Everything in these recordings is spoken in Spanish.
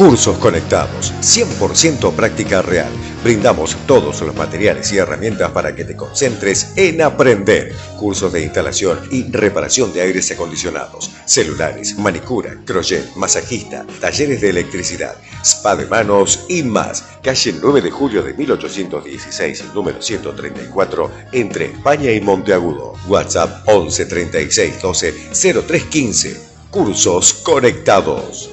Cursos Conectados, 100% práctica real. Brindamos todos los materiales y herramientas para que te concentres en aprender. Cursos de instalación y reparación de aires acondicionados, celulares, manicura, crochet, masajista, talleres de electricidad, spa de manos y más. Calle 9 de julio de 1816, número 134, entre España y Monteagudo. WhatsApp 11 36 0315. Cursos Conectados.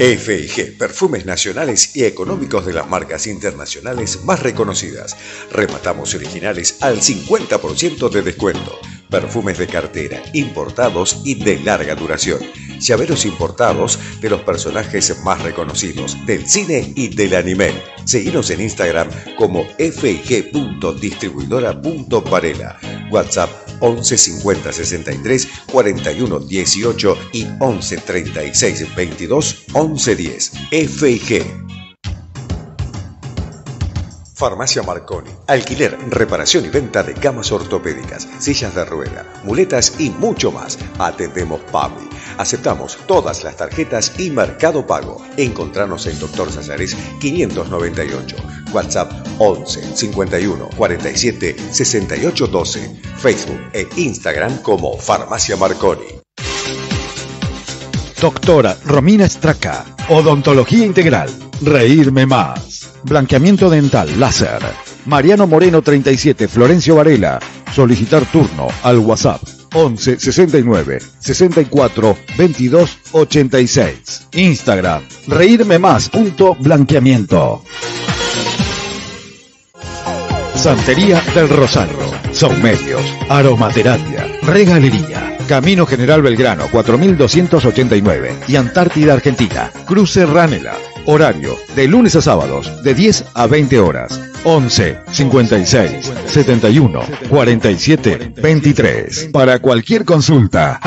FG, perfumes nacionales y económicos de las marcas internacionales más reconocidas. Rematamos originales al 50% de descuento. Perfumes de cartera, importados y de larga duración. Llaveros importados de los personajes más reconocidos del cine y del anime. Seguimos en Instagram como fg.distribuidora.parela, WhatsApp 11 50 63 41 18 y 11 36 22 11 10. FG Farmacia Marconi. Alquiler, reparación y venta de camas ortopédicas, sillas de rueda, muletas y mucho más. Atendemos PAMI. Aceptamos todas las tarjetas y Mercado Pago. Encontranos en Doctor Sazares 598. WhatsApp 11 51 47 68 12. Facebook e Instagram como Farmacia Marconi. Doctora Romina Estraca. Odontología integral. Reírme más Blanqueamiento dental láser. Mariano Moreno 37, Florencio Varela. Solicitar turno al WhatsApp 11 69 64 22 86. Instagram reírme más punto blanqueamiento. Santería del Rosario. Son medios, aromaterapia, regalería. Camino General Belgrano 4289 y Antártida Argentina. Cruce Ranela Horario, de lunes a sábados, de 10 a 20 horas. 11 56 71 47 23. Para cualquier consulta.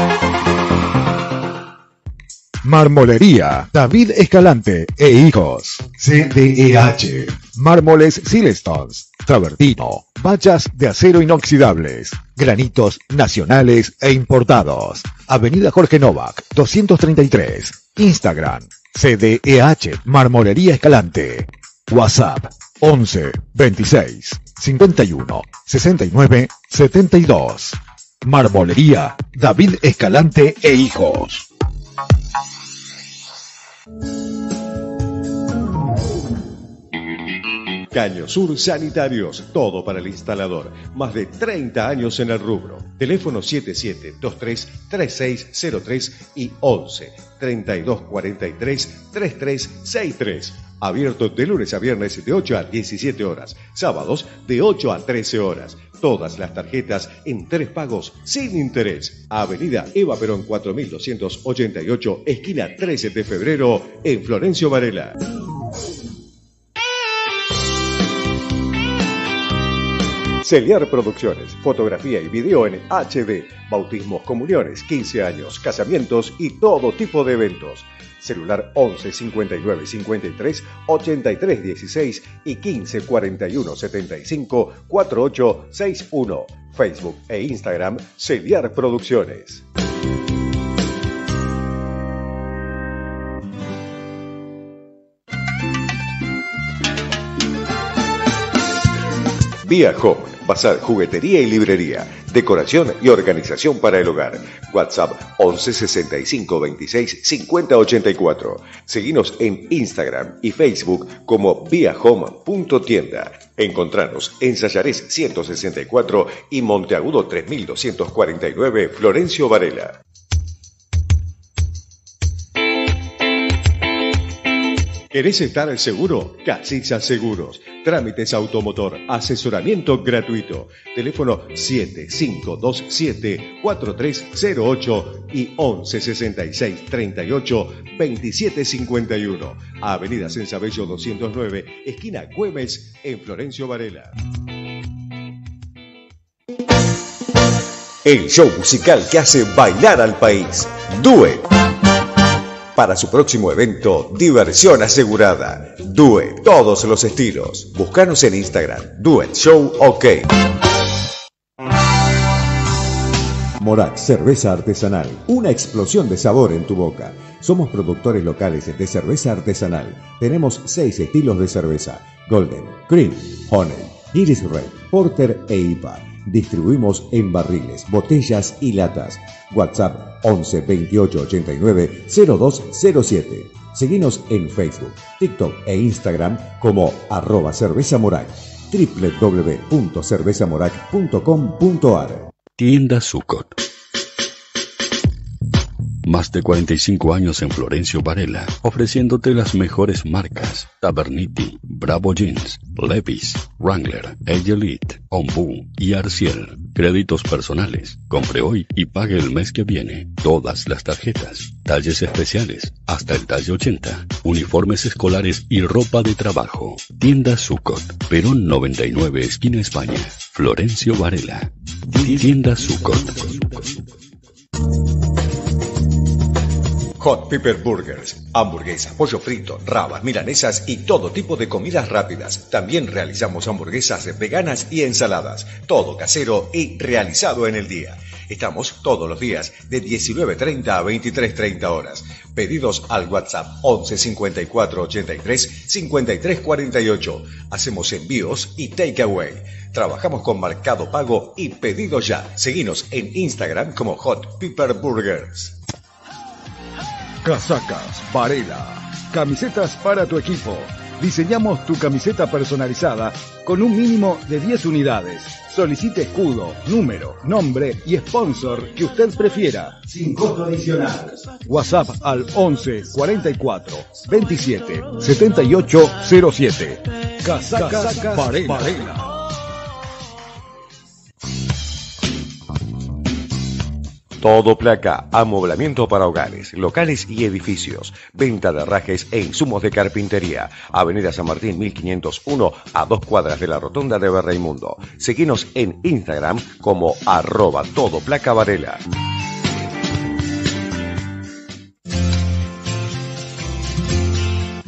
Marmolería David Escalante e Hijos. CDEH. Mármoles Silestones, Travertino. Vallas de acero inoxidables. Granitos nacionales e importados. Avenida Jorge Novak, 233. Instagram CDEH Marmolería Escalante. WhatsApp 11 26 51 69 72. Marmolería David Escalante e Hijos. Caños Sur Sanitarios, todo para el instalador. Más de 30 años en el rubro. Teléfono 7723-3603 y 11 3243-3363. Abierto de lunes a viernes de 8 a 17 horas, sábados de 8 a 13 horas. Todas las tarjetas en tres pagos sin interés. Avenida Eva Perón 4288, esquina 13 de febrero, en Florencio Varela. Celiar Producciones, fotografía y video en HD, bautismos, comuniones, 15 años, casamientos y todo tipo de eventos. Celular 11 59 53 83 16 y 15 41 75 48 61. Facebook e Instagram Celiar Producciones. Via Home, bazar, juguetería y librería, decoración y organización para el hogar. WhatsApp 11 65 26 50 Seguinos en Instagram y Facebook como viahome.tienda. Encontranos en Sayarés 164 y Monteagudo 3249 Florencio Varela. ¿Querés estar al seguro? casiza Seguros. Trámites automotor. Asesoramiento gratuito. Teléfono 7527-4308 y 1166-38-2751. Avenida Censabello 209, esquina Güemes, en Florencio Varela. El show musical que hace bailar al país. DUE para su próximo evento, diversión asegurada. DUE, todos los estilos. Búscanos en Instagram, Duet Show OK. Morax cerveza artesanal. Una explosión de sabor en tu boca. Somos productores locales de cerveza artesanal. Tenemos seis estilos de cerveza. Golden, Cream, Honey, Iris Red, Porter e IPA Distribuimos en barriles, botellas y latas. WhatsApp 11 28 89 0207. Seguimos en Facebook, TikTok e Instagram como arroba cerveza www.cervezamorac.com.ar Tienda Sucot más de 45 años en Florencio Varela, ofreciéndote las mejores marcas: Taberniti, Bravo Jeans, Levis, Wrangler, Edge Elite, y Arciel. Créditos personales. Compre hoy y pague el mes que viene. Todas las tarjetas, talles especiales, hasta el talle 80, uniformes escolares y ropa de trabajo. Tienda Sucot, Perón 99, esquina España. Florencio Varela. Tienda Sucot. Hot Pepper Burgers, hamburguesas, pollo frito, rabas, milanesas y todo tipo de comidas rápidas. También realizamos hamburguesas veganas y ensaladas, todo casero y realizado en el día. Estamos todos los días de 19.30 a 23.30 horas. Pedidos al WhatsApp 11 54 83 53 48. Hacemos envíos y takeaway. Trabajamos con marcado Pago y Pedido Ya. Seguimos en Instagram como Hot Pepper Burgers. Casacas Varela. Camisetas para tu equipo. Diseñamos tu camiseta personalizada con un mínimo de 10 unidades. Solicite escudo, número, nombre y sponsor que usted prefiera. Sin costo adicional. WhatsApp al 11 44 27 78 07. Casacas Varela. Todo placa, amoblamiento para hogares, locales y edificios, venta de rajes e insumos de carpintería. Avenida San Martín 1501 a dos cuadras de la rotonda de Barreymundo. Seguinos en Instagram como arroba todo placa varela.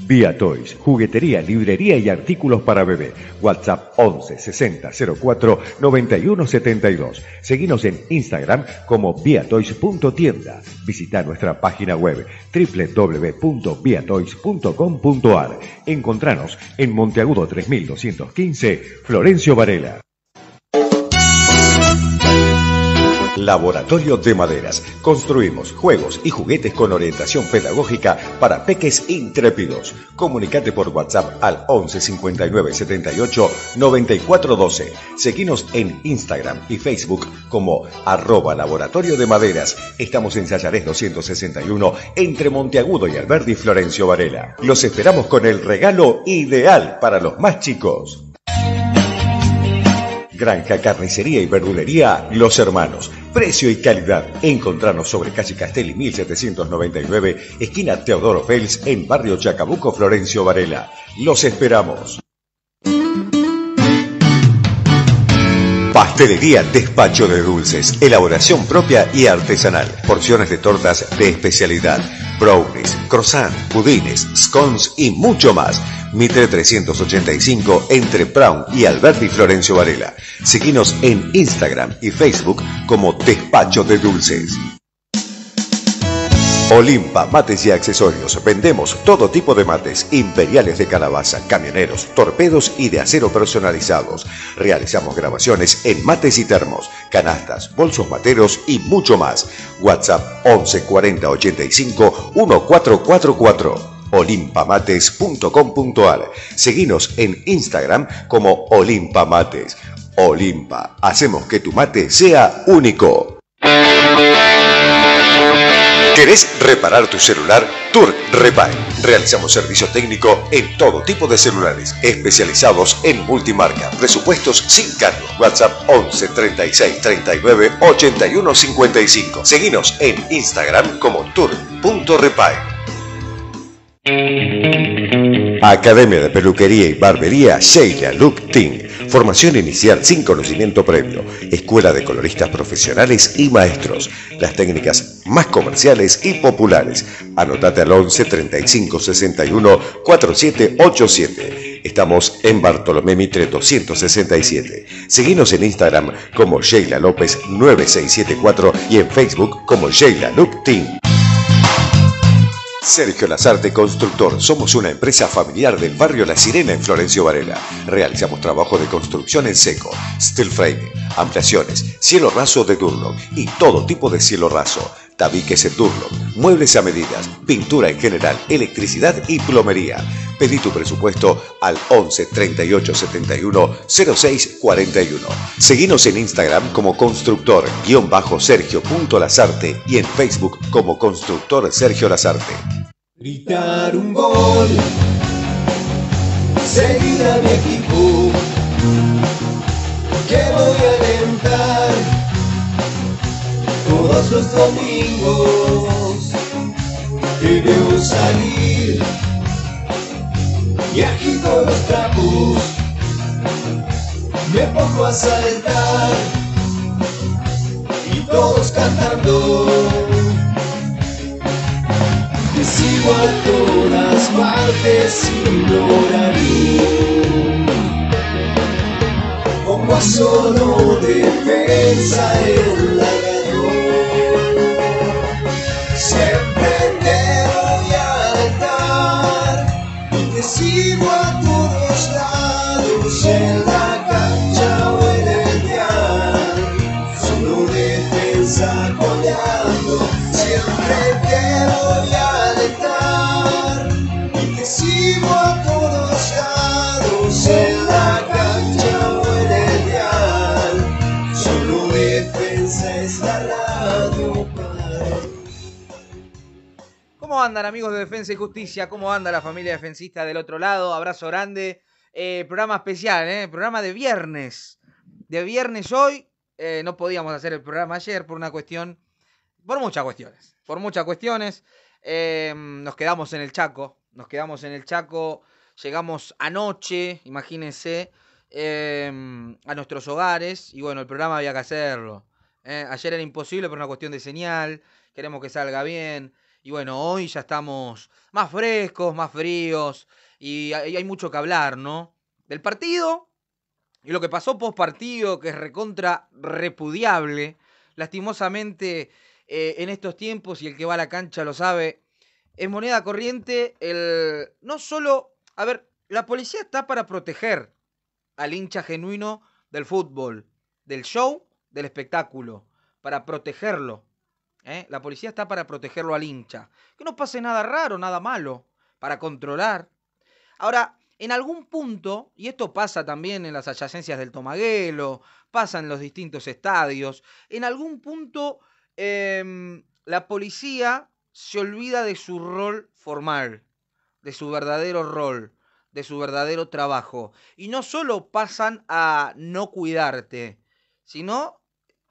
Via Toys, juguetería, librería y artículos para bebé. WhatsApp 11 60 04 91 72. Seguinos en Instagram como viatoys.tienda. Visita nuestra página web www.viatoys.com.ar. Encontranos en Monteagudo 3215, Florencio Varela. Laboratorio de Maderas. Construimos juegos y juguetes con orientación pedagógica para peques intrépidos. Comunicate por WhatsApp al 11 59 78 94 12. Seguinos en Instagram y Facebook como arroba Laboratorio de Maderas. Estamos en Sayarés 261 entre Monteagudo y Alberdi Florencio Varela. Los esperamos con el regalo ideal para los más chicos. Granja Carnicería y Verdulería Los Hermanos. Precio y calidad. Encontranos sobre calle Castelli 1799, esquina Teodoro Fels, en barrio Chacabuco, Florencio Varela. Los esperamos. Pastelería Despacho de Dulces, elaboración propia y artesanal. Porciones de tortas de especialidad, brownies, croissant, pudines, scones y mucho más. Mitre 385 entre Brown y Alberti Florencio Varela. Seguinos en Instagram y Facebook como Despacho de Dulces. Olimpa Mates y Accesorios. Vendemos todo tipo de mates, imperiales de calabaza, camioneros, torpedos y de acero personalizados. Realizamos grabaciones en mates y termos, canastas, bolsos materos y mucho más. WhatsApp 11 40 85 1444 olimpamates.com.ar. Seguinos en Instagram como Mates. Olimpa, hacemos que tu mate sea único. ¿Querés reparar tu celular? Tour Repair. Realizamos servicio técnico en todo tipo de celulares, especializados en multimarca, presupuestos sin cargo. WhatsApp 11 36 39 81 55. Seguinos en Instagram como turk.repair. Academia de Peluquería y Barbería Sheila Look Ting Formación inicial sin conocimiento previo. Escuela de coloristas profesionales y maestros. Las técnicas más comerciales y populares. Anotate al 11 35 61 4787. Estamos en Bartolomé Mitre 267. Seguimos en Instagram como Sheila López 9674 y en Facebook como Sheila Loop Team. Sergio Lazarte Constructor. Somos una empresa familiar del barrio La Sirena en Florencio Varela. Realizamos trabajo de construcción en seco, steel frame, ampliaciones, cielo raso de durlock y todo tipo de cielo raso Tabique Seturlo, muebles a medidas, pintura en general, electricidad y plomería. Pedí tu presupuesto al 11 38 71 06 41. Seguinos en Instagram como constructor-sergio.lazarte y en Facebook como constructor Sergio Lazarte. Gritar un gol, seguir a mi equipo, voy todos los domingos debo salir y agito los trapos me pongo a saltar y todos cantando te a todas partes sin horario como a solo defensa en la sigo a todos lados en la cancha o en el dial, solo defensa goleando siempre. andan amigos de Defensa y Justicia? ¿Cómo anda la familia defensista del otro lado? Abrazo grande. Eh, programa especial, eh, Programa de viernes. De viernes hoy. Eh, no podíamos hacer el programa ayer por una cuestión... Por muchas cuestiones. Por muchas cuestiones. Em, nos quedamos en el Chaco. Nos quedamos en el Chaco. Llegamos anoche, imagínense, em, a nuestros hogares. Y bueno, el programa había que hacerlo. ayer era imposible por una cuestión de señal. Queremos que salga bien. Y bueno, hoy ya estamos más frescos, más fríos y hay, mucho que hablar, ¿no? Del partido y lo que pasó post partido, que es recontra repudiable. Lastimosamente, eh, en estos tiempos, y el que va a la cancha lo sabe, es moneda corriente el. No solo. A ver, la policía está para proteger al hincha genuino del fútbol, del show, del espectáculo, para protegerlo, ¿eh? La policía está para protegerlo al hincha. Que no pase nada raro, nada malo, para controlar. Ahora, en algún punto, y esto pasa también en las adyacencias del Tomaguelo, pasa en los distintos estadios, en algún punto em, la policía se olvida de su rol formal, de su verdadero rol, de su verdadero trabajo. Y no solo pasan a no cuidarte, sino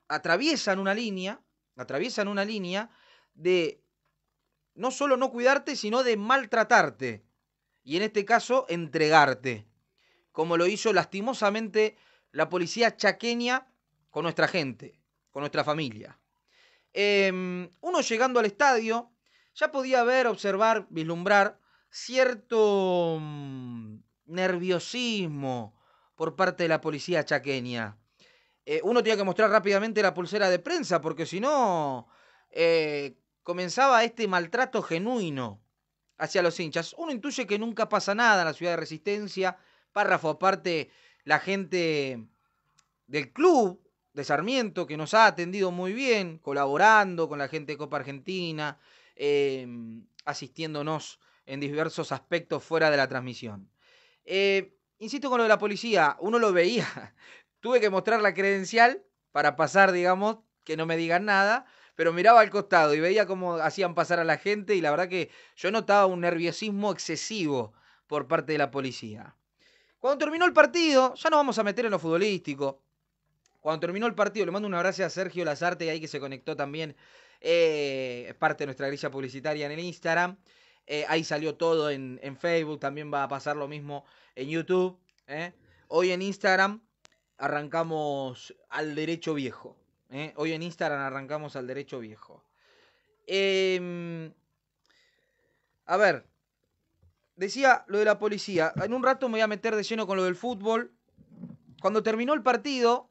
atraviesan una línea atraviesan una línea de no solo no cuidarte, sino de maltratarte. Y en este caso, entregarte. Como lo hizo lastimosamente la policía chaqueña con nuestra gente, con nuestra familia. Em, uno llegando al estadio ya podía ver, observar, vislumbrar cierto mm, nerviosismo por parte de la policía chaqueña. Eh, uno tenía que mostrar rápidamente la pulsera de prensa, porque si no, eh, comenzaba este maltrato genuino hacia los hinchas. Uno intuye que nunca pasa nada en la ciudad de Resistencia, párrafo aparte, la gente del club de Sarmiento, que nos ha atendido muy bien, colaborando con la gente de Copa Argentina, em, asistiéndonos en diversos aspectos fuera de la transmisión. Eh, insisto con lo de la policía, uno lo veía, Tuve que mostrar la credencial para pasar, digamos, que no me digan nada, pero miraba al costado y veía cómo hacían pasar a la gente y la verdad que yo notaba un nerviosismo excesivo por parte de la policía. Cuando terminó el partido, ya nos vamos a meter en lo futbolístico. Cuando terminó el partido, le mando un abrazo a Sergio Lazarte, ahí que se conectó también, eh, es parte de nuestra grilla publicitaria en el Instagram. Eh, ahí salió todo en, Facebook, también va a pasar lo mismo en YouTube. Eh. Hoy en Instagram arrancamos al derecho viejo. ¿eh? Hoy en Instagram arrancamos al derecho viejo. Em, a ver, decía lo de la policía. En un rato me voy a meter de lleno con lo del fútbol. Cuando terminó el partido,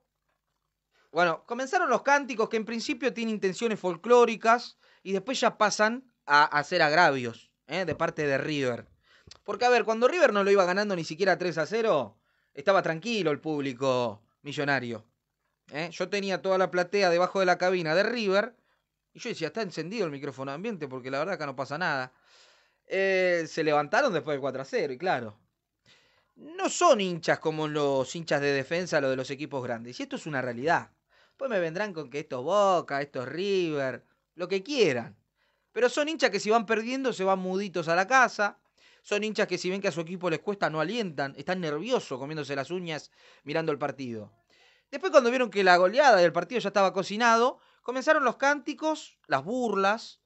bueno, comenzaron los cánticos que en principio tienen intenciones folclóricas y después ya pasan a hacer agravios ¿eh? de parte de River. Porque, a ver, cuando River no lo iba ganando ni siquiera 3 a 0, estaba tranquilo el público millonario. ¿eh? Yo tenía toda la platea debajo de la cabina de River. Y yo decía, está encendido el micrófono ambiente porque la verdad que no pasa nada. Eh, se levantaron después del 4 a 0, y claro. No son hinchas como los hinchas de defensa, los de los equipos grandes. Y esto es una realidad. Pues me vendrán con que esto es Boca, esto es River, lo que quieran. Pero son hinchas que si van perdiendo se van muditos a la casa, son hinchas que si ven que a su equipo les cuesta, no alientan, están nerviosos comiéndose las uñas mirando el partido. Después cuando vieron que la goleada del partido ya estaba cocinado, comenzaron los cánticos, las burlas.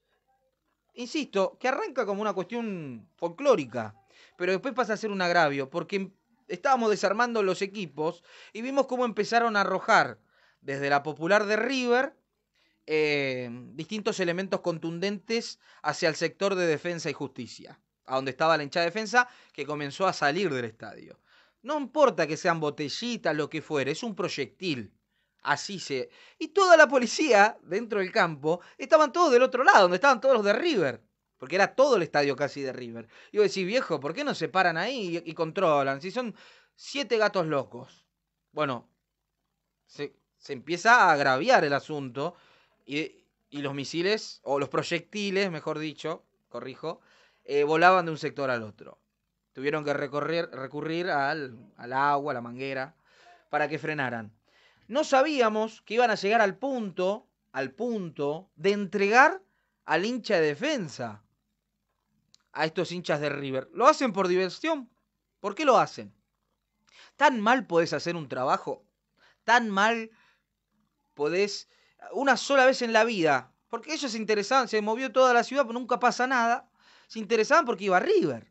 Insisto, que arranca como una cuestión folclórica, pero después pasa a ser un agravio, porque estábamos desarmando los equipos y vimos cómo empezaron a arrojar desde la popular de River eh, distintos elementos contundentes hacia el sector de defensa y justicia a donde estaba la hinchada de defensa, que comenzó a salir del estadio. No importa que sean botellitas, lo que fuera, es un proyectil. Así se. Y toda la policía dentro del campo estaban todos del otro lado, donde estaban todos los de River. Porque era todo el estadio casi de River. Y vos decís, viejo, ¿por qué no se paran ahí y, controlan? Si son siete gatos locos. Bueno, se, empieza a agraviar el asunto. Y, y los misiles, o los proyectiles, mejor dicho, corrijo, eh, volaban de un sector al otro. Tuvieron que recorrer, recurrir al, agua, a la manguera, para que frenaran. No sabíamos que iban a llegar al punto, al punto de entregar al hincha de defensa, a estos hinchas de River. Lo hacen por diversión. ¿Por qué lo hacen? Tan mal podés hacer un trabajo, tan mal podés una sola vez en la vida, porque ellos es interesante. se movió toda la ciudad, pero nunca pasa nada se interesaban porque iba River.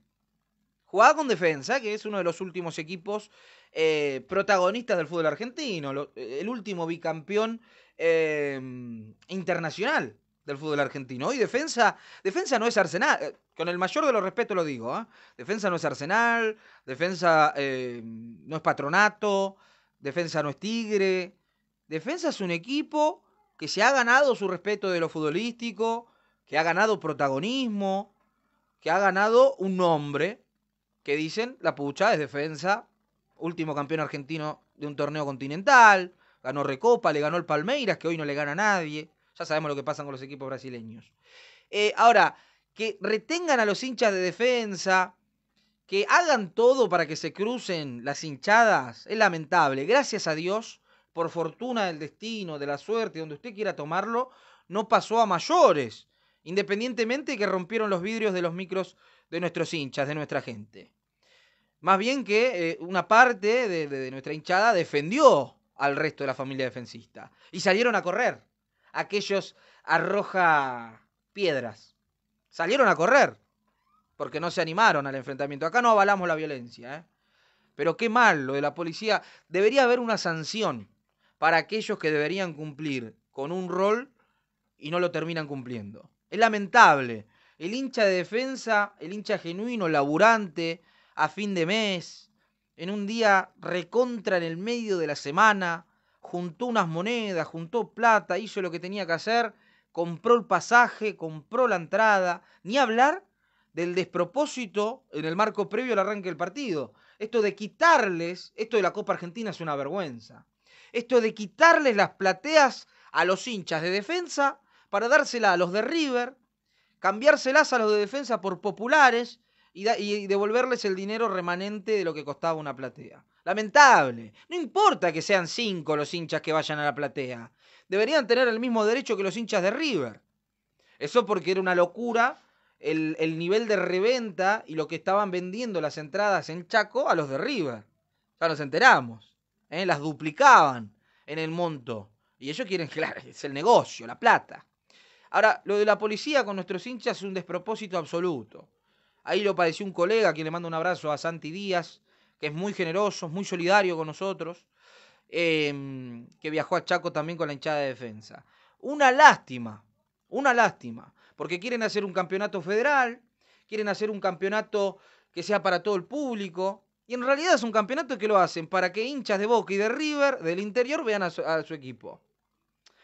Jugaba con defensa, que es uno de los últimos equipos eh, protagonistas del fútbol argentino, eh, el último bicampeón eh, internacional del fútbol argentino. Hoy defensa, defensa no es Arsenal, con el mayor de los respetos lo digo, ¿ah? defensa no es Arsenal, defensa no es Patronato, defensa no es Tigre, defensa es un equipo que se ha ganado su respeto de lo futbolístico, que ha ganado protagonismo, que ha ganado un hombre, que dicen la pucha es defensa, último campeón argentino de un torneo continental, ganó Recopa, le ganó el Palmeiras, que hoy no le gana a nadie. Ya sabemos lo que pasa con los equipos brasileños. Eh, ahora, que retengan a los hinchas de defensa, que hagan todo para que se crucen las hinchadas, es lamentable. Gracias a Dios, por fortuna del destino, de la suerte, donde usted quiera tomarlo, no pasó a mayores independientemente que rompieron los vidrios de los micros de nuestros hinchas, de nuestra gente. Más bien que eh, una parte de, nuestra hinchada defendió al resto de la familia defensista y salieron a correr. Aquellos arroja piedras. Salieron a correr porque no se animaron al enfrentamiento. Acá no avalamos la violencia, ¿eh? pero qué mal lo de la policía. Debería haber una sanción para aquellos que deberían cumplir con un rol y no lo terminan cumpliendo. Es lamentable. El hincha de defensa, el hincha genuino, laburante, a fin de mes, en un día recontra en el medio de la semana, juntó unas monedas, juntó plata, hizo lo que tenía que hacer, compró el pasaje, compró la entrada, ni hablar del despropósito en el marco previo al arranque del partido. Esto de quitarles, esto de la Copa Argentina es una vergüenza. Esto de quitarles las plateas a los hinchas de defensa para dársela a los de River, cambiárselas a los de defensa por populares y, devolverles el dinero remanente de lo que costaba una platea. Lamentable. No importa que sean cinco los hinchas que vayan a la platea. Deberían tener el mismo derecho que los hinchas de River. Eso porque era una locura el, nivel de reventa y lo que estaban vendiendo las entradas en Chaco a los de River. Ya nos enteramos. ¿eh? Las duplicaban en el monto. Y ellos quieren, claro, es el negocio, la plata. Ahora, lo de la policía con nuestros hinchas es un despropósito absoluto. Ahí lo padeció un colega, quien le manda un abrazo a Santi Díaz, que es muy generoso, muy solidario con nosotros, em, que viajó a Chaco también con la hinchada de defensa. Una lástima, una lástima, porque quieren hacer un campeonato federal, quieren hacer un campeonato que sea para todo el público, y en realidad es un campeonato que lo hacen para que hinchas de Boca y de River del interior vean a su equipo.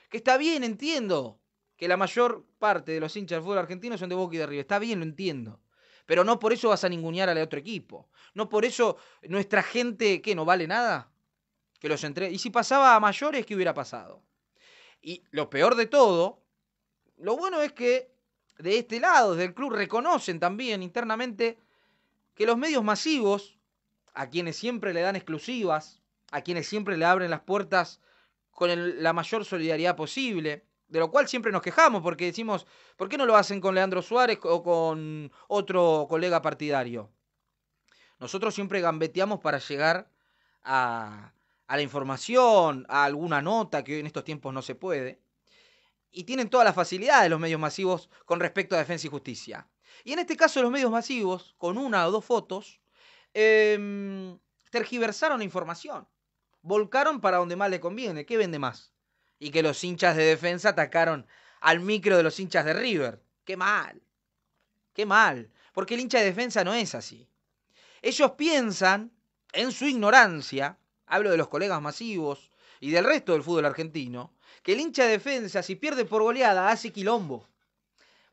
Que está bien, entiendo que la mayor parte de los hinchas del fútbol argentino son de Boca y de River. Está bien, lo entiendo. Pero no por eso vas a ningunear al otro equipo. No por eso nuestra gente, ...que ¿No vale nada? Que los entre... Y si pasaba a mayores, ¿qué hubiera pasado? Y lo peor de todo, lo bueno es que de este lado, del club, reconocen también internamente que los medios masivos, a quienes siempre le dan exclusivas, a quienes siempre le abren las puertas con la mayor solidaridad posible, de lo cual siempre nos quejamos porque decimos, ¿por qué no lo hacen con Leandro Suárez o con otro colega partidario? Nosotros siempre gambeteamos para llegar a, la información, a alguna nota que hoy en estos tiempos no se puede. Y tienen todas las facilidades los medios masivos con respecto a defensa y justicia. Y en este caso los medios masivos, con una o dos fotos, em, tergiversaron la información. Volcaron para donde más le conviene. ¿Qué vende más? y que los hinchas de defensa atacaron al micro de los hinchas de River. Qué mal, qué mal, porque el hincha de defensa no es así. Ellos piensan, en su ignorancia, hablo de los colegas masivos y del resto del fútbol argentino, que el hincha de defensa, si pierde por goleada, hace quilombo.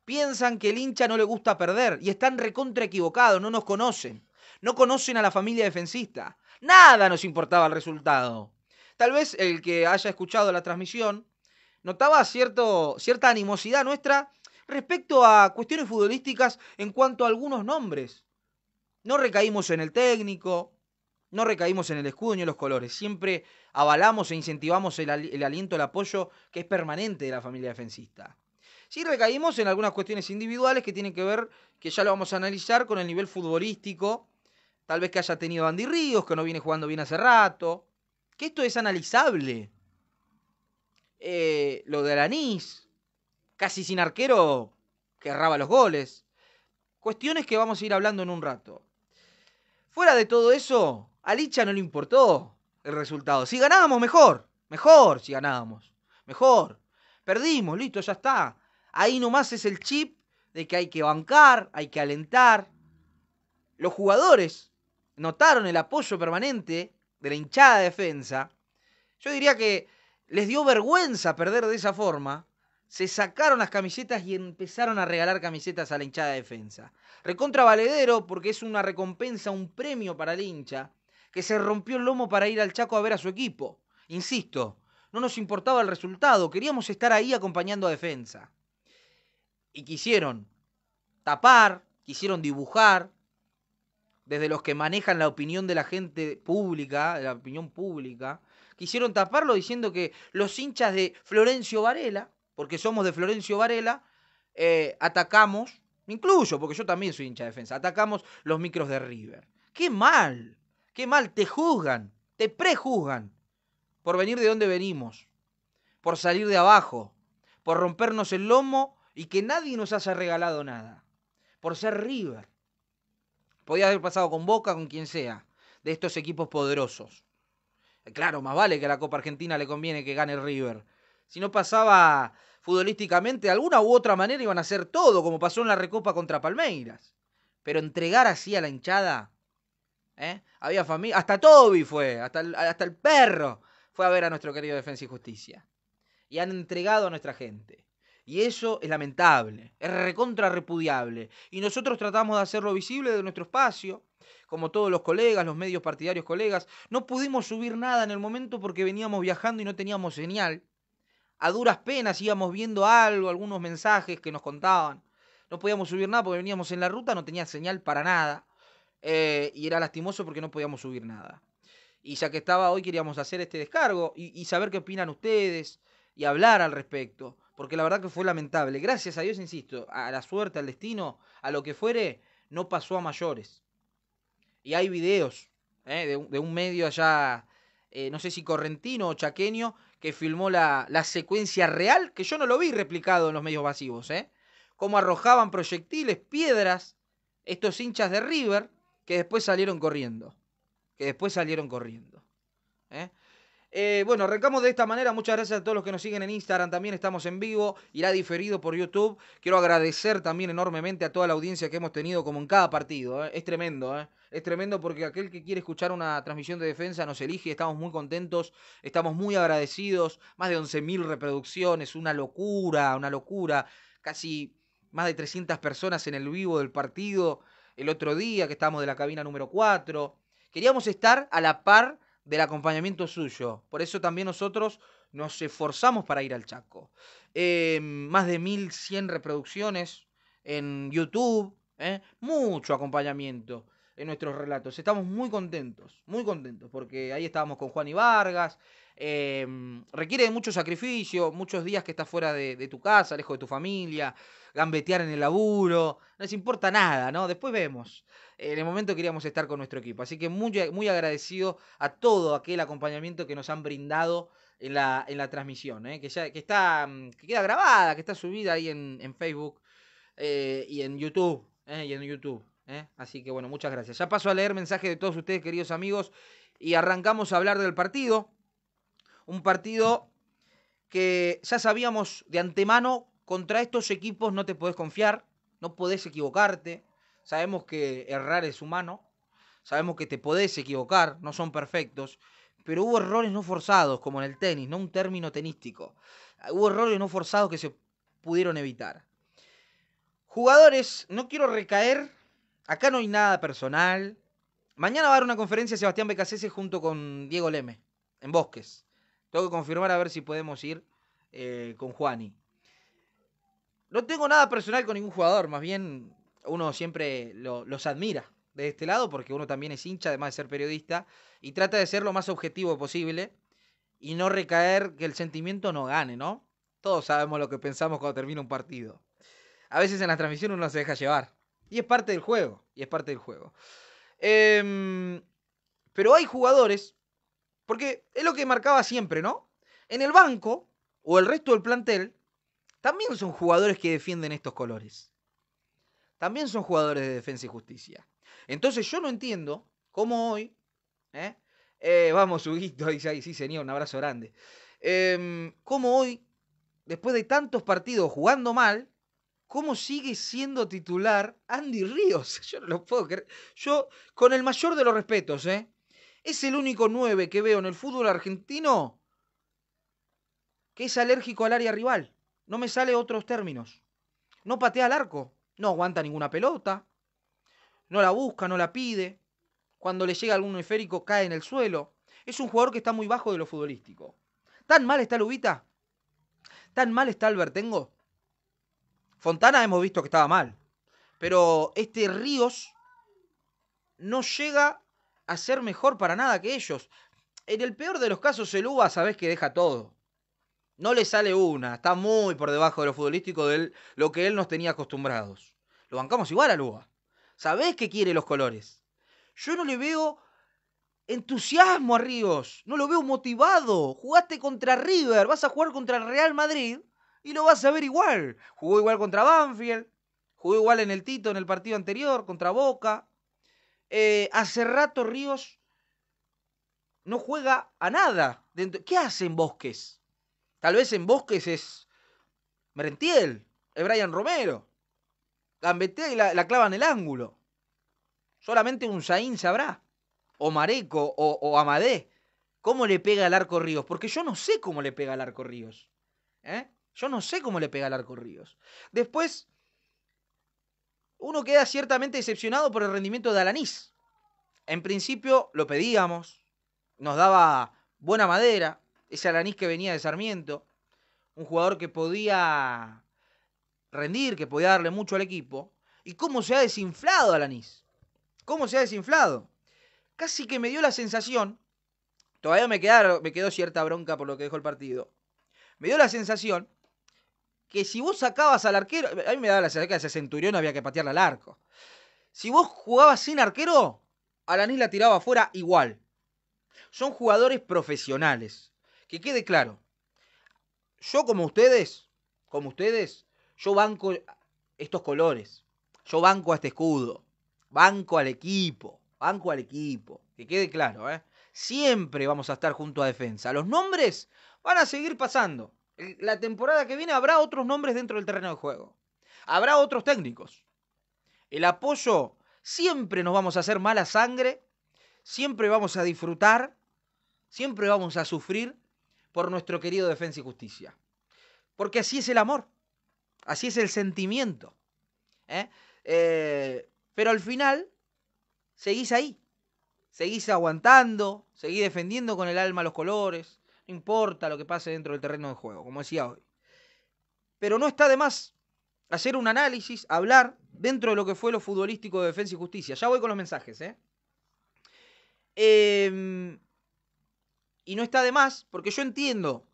Piensan que el hincha no le gusta perder y están recontra equivocados, no nos conocen. No conocen a la familia defensista. Nada nos importaba el resultado. Tal vez el que haya escuchado la transmisión notaba cierto, cierta animosidad nuestra respecto a cuestiones futbolísticas en cuanto a algunos nombres. No recaímos en el técnico, no recaímos en el escudo ni en los colores. Siempre avalamos e incentivamos el, el aliento, el apoyo que es permanente de la familia defensista. Sí recaímos en algunas cuestiones individuales que tienen que ver, que ya lo vamos a analizar, con el nivel futbolístico. Tal vez que haya tenido Andy Ríos, que no viene jugando bien hace rato que esto es analizable. Eh, lo de Aranís, casi sin arquero, que erraba los goles. Cuestiones que vamos a ir hablando en un rato. Fuera de todo eso, a Licha no le importó el resultado. Si ganábamos, mejor. Mejor si ganábamos. Mejor. Perdimos, listo, ya está. Ahí nomás es el chip de que hay que bancar, hay que alentar. Los jugadores notaron el apoyo permanente de la hinchada defensa, yo diría que les dio vergüenza perder de esa forma, se sacaron las camisetas y empezaron a regalar camisetas a la hinchada defensa. Recontra valedero porque es una recompensa, un premio para el hincha, que se rompió el lomo para ir al Chaco a ver a su equipo. Insisto, no nos importaba el resultado, queríamos estar ahí acompañando a defensa. Y quisieron tapar, quisieron dibujar, desde los que manejan la opinión de la gente pública, la opinión pública, quisieron taparlo diciendo que los hinchas de Florencio Varela, porque somos de Florencio Varela, eh, atacamos, incluyo, porque yo también soy hincha de defensa, atacamos los micros de River. ¡Qué mal! ¡Qué mal! Te juzgan, te prejuzgan por venir de donde venimos, por salir de abajo, por rompernos el lomo y que nadie nos haya regalado nada, por ser River. Podía haber pasado con Boca, con quien sea, de estos equipos poderosos. Eh, claro, más vale que la Copa Argentina le conviene que gane el River. Si no pasaba futbolísticamente, de alguna u otra manera iban a hacer todo, como pasó en la Recopa contra Palmeiras. Pero entregar así a la hinchada. ¿eh? Había familia. Hasta Toby fue, hasta el perro fue a ver a nuestro querido Defensa y Justicia. Y han entregado a nuestra gente. Y eso es lamentable, es recontra repudiable. Y nosotros tratamos de hacerlo visible de nuestro espacio, como todos los colegas, los medios partidarios colegas. No pudimos subir nada en el momento porque veníamos viajando y no teníamos señal. A duras penas íbamos viendo algo, algunos mensajes que nos contaban. No podíamos subir nada porque veníamos en la ruta, no tenía señal para nada. Eh, y era lastimoso porque no podíamos subir nada. Y ya que estaba hoy queríamos hacer este descargo y saber qué opinan ustedes y hablar al respecto porque la verdad que fue lamentable. Gracias a Dios, insisto, a la suerte, al destino, a lo que fuere, no pasó a mayores. Y hay videos eh, de, un, medio allá, eh, no sé si correntino o chaqueño, que filmó la, la, secuencia real, que yo no lo vi replicado en los medios masivos. ¿eh? Cómo arrojaban proyectiles, piedras, estos hinchas de River, que después salieron corriendo. Que después salieron corriendo. ¿eh? Eh, bueno, arrancamos de esta manera. Muchas gracias a todos los que nos siguen en Instagram. También estamos en vivo. Irá diferido por YouTube. Quiero agradecer también enormemente a toda la audiencia que hemos tenido como en cada partido. ¿eh? Es tremendo, ¿eh? Es tremendo porque aquel que quiere escuchar una transmisión de defensa nos elige. Estamos muy contentos. Estamos muy agradecidos. Más de 11.000 reproducciones. Una locura, una locura. Casi más de 300 personas en el vivo del partido. El otro día que estábamos de la cabina número 4. Queríamos estar a la par del acompañamiento suyo. Por eso también nosotros nos esforzamos para ir al Chaco. Em, más de 1100 reproducciones en YouTube, ¿eh? mucho acompañamiento en nuestros relatos. Estamos muy contentos, muy contentos, porque ahí estábamos con Juan y Vargas. Em, requiere de mucho sacrificio, muchos días que estás fuera de, tu casa, lejos de tu familia, gambetear en el laburo, no les importa nada, ¿no? Después vemos. Eh, en el momento queríamos estar con nuestro equipo, así que muy, muy agradecido a todo aquel acompañamiento que nos han brindado en la, transmisión, ¿eh? que, que, está, mm, que queda grabada, que está subida ahí en, Facebook eh, y en YouTube. y en YouTube. ¿eh? Así que bueno, muchas gracias. Ya paso a leer mensajes de todos ustedes, queridos amigos, y arrancamos a hablar del partido. Un partido que ya sabíamos de antemano, contra estos equipos no te podés confiar, no podés equivocarte. Sabemos que errar es humano, sabemos que te podés equivocar, no son perfectos, pero hubo errores no forzados, como en el tenis, no un término tenístico. Hubo errores no forzados que se pudieron evitar. Jugadores, no quiero recaer Acá no hay nada personal. Mañana va a haber una conferencia Sebastián Becasese junto con Diego Leme, en Bosques. Tengo que confirmar a ver si podemos ir eh, con Juani. No tengo nada personal con ningún jugador, más bien uno siempre los admira de este lado porque uno también es hincha, además de ser periodista, y trata de ser lo más objetivo posible y no recaer que el sentimiento no gane, ¿no? Todos sabemos lo que pensamos cuando termina un partido. A veces en las transmisiones uno se deja llevar. Y es parte del juego. Y es parte del juego. Em, pero hay jugadores, porque es lo que marcaba siempre, ¿no? En el banco o el resto del plantel, también son jugadores que defienden estos colores. También son jugadores de defensa y justicia. Entonces yo no entiendo cómo hoy... ¿eh? Eh, vamos, Huguito, dice ahí, sí, señor, un abrazo grande. Em, ¿Cómo hoy, después de tantos partidos jugando mal, cómo sigue siendo titular Andy Ríos. Yo no lo puedo creer. Yo, con el mayor de los respetos, ¿eh? Es el único 9 que veo en el fútbol argentino que es alérgico al área rival. No me sale otros términos. No patea al arco. No aguanta ninguna pelota. No la busca, no la pide. Cuando le llega algún esférico cae en el suelo. Es un jugador que está muy bajo de lo futbolístico. ¿Tan mal está Lubita? ¿Tan mal está Albertengo? Fontana hemos visto que estaba mal. Pero este Ríos no llega a ser mejor para nada que ellos. En el peor de los casos, el UBA sabés que deja todo. No le sale una. Está muy por debajo de lo futbolístico de él, lo que él nos tenía acostumbrados. Lo bancamos igual al UBA. Sabés que quiere los colores. Yo no le veo entusiasmo a Ríos. No lo veo motivado. Jugaste contra River. Vas a jugar contra el Real Madrid y lo vas a ver igual. Jugó igual contra Banfield, jugó igual en el Tito en el partido anterior, contra Boca. Eh, hace rato Ríos no juega a nada. ¿Qué hace en Bosques? Tal vez en Bosques es Merentiel, es Brian Romero. Gambetea y la, clava en el ángulo. Solamente un Zain sabrá. O Mareco o, o Amadé. ¿Cómo le pega al arco Ríos? Porque yo no sé cómo le pega al arco Ríos. ¿Eh? Yo no sé cómo le pega al arco Ríos. Después, uno queda ciertamente decepcionado por el rendimiento de Alanís. En principio lo pedíamos, nos daba buena madera, ese Alanís que venía de Sarmiento, un jugador que podía rendir, que podía darle mucho al equipo. ¿Y cómo se ha desinflado Alanís? ¿Cómo se ha desinflado? Casi que me dio la sensación, todavía me, me quedó cierta bronca por lo que dejó el partido, me dio la sensación que si vos sacabas al arquero, a mí me daba la sensación que ese centurión había que patearle al arco. Si vos jugabas sin arquero, Alanis la tiraba afuera igual. Son jugadores profesionales. Que quede claro. Yo como ustedes, como ustedes, yo banco estos colores. Yo banco a este escudo. Banco al equipo. Banco al equipo. Que quede claro, ¿eh? Siempre vamos a estar junto a defensa. Los nombres van a seguir pasando la temporada que viene habrá otros nombres dentro del terreno de juego. Habrá otros técnicos. El apoyo, siempre nos vamos a hacer mala sangre, siempre vamos a disfrutar, siempre vamos a sufrir por nuestro querido Defensa y Justicia. Porque así es el amor, así es el sentimiento. ¿eh? Eh, pero al final, seguís ahí, seguís aguantando, seguís defendiendo con el alma los colores, no importa lo que pase dentro del terreno de juego, como decía hoy. Pero no está de más hacer un análisis, hablar dentro de lo que fue lo futbolístico de Defensa y Justicia. Ya voy con los mensajes, ¿eh? em, y no está de más, porque yo entiendo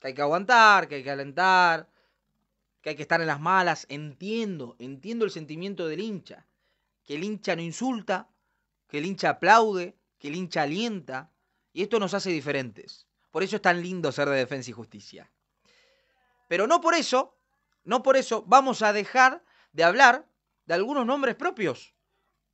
que hay que aguantar, que hay que alentar, que hay que estar en las malas. Entiendo, entiendo el sentimiento del hincha. Que el hincha no insulta, que el hincha aplaude, que el hincha alienta. Y esto nos hace diferentes. Por eso es tan lindo ser de defensa y justicia. Pero no por eso, no por eso vamos a dejar de hablar de algunos nombres propios.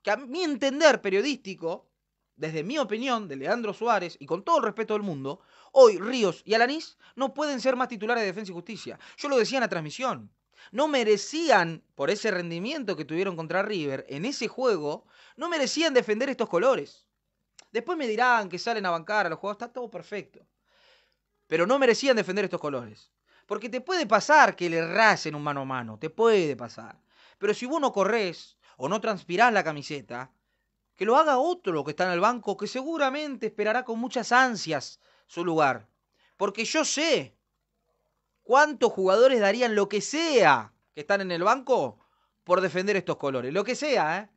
Que a mi entender periodístico, desde mi opinión, de Leandro Suárez, y con todo el respeto del mundo, hoy Ríos y Alanís no pueden ser más titulares de Defensa y Justicia. Yo lo decía en la transmisión. No merecían, por ese rendimiento que tuvieron contra River en ese juego, no merecían defender estos colores. Después me dirán que salen a bancar a los juegos, está todo perfecto pero no merecían defender estos colores. Porque te puede pasar que le rasen un mano a mano, te puede pasar. Pero si vos no corres o no transpirás la camiseta, que lo haga otro que está en el banco, que seguramente esperará con muchas ansias su lugar. Porque yo sé cuántos jugadores darían lo que sea que están en el banco por defender estos colores. Lo que sea, ¿eh?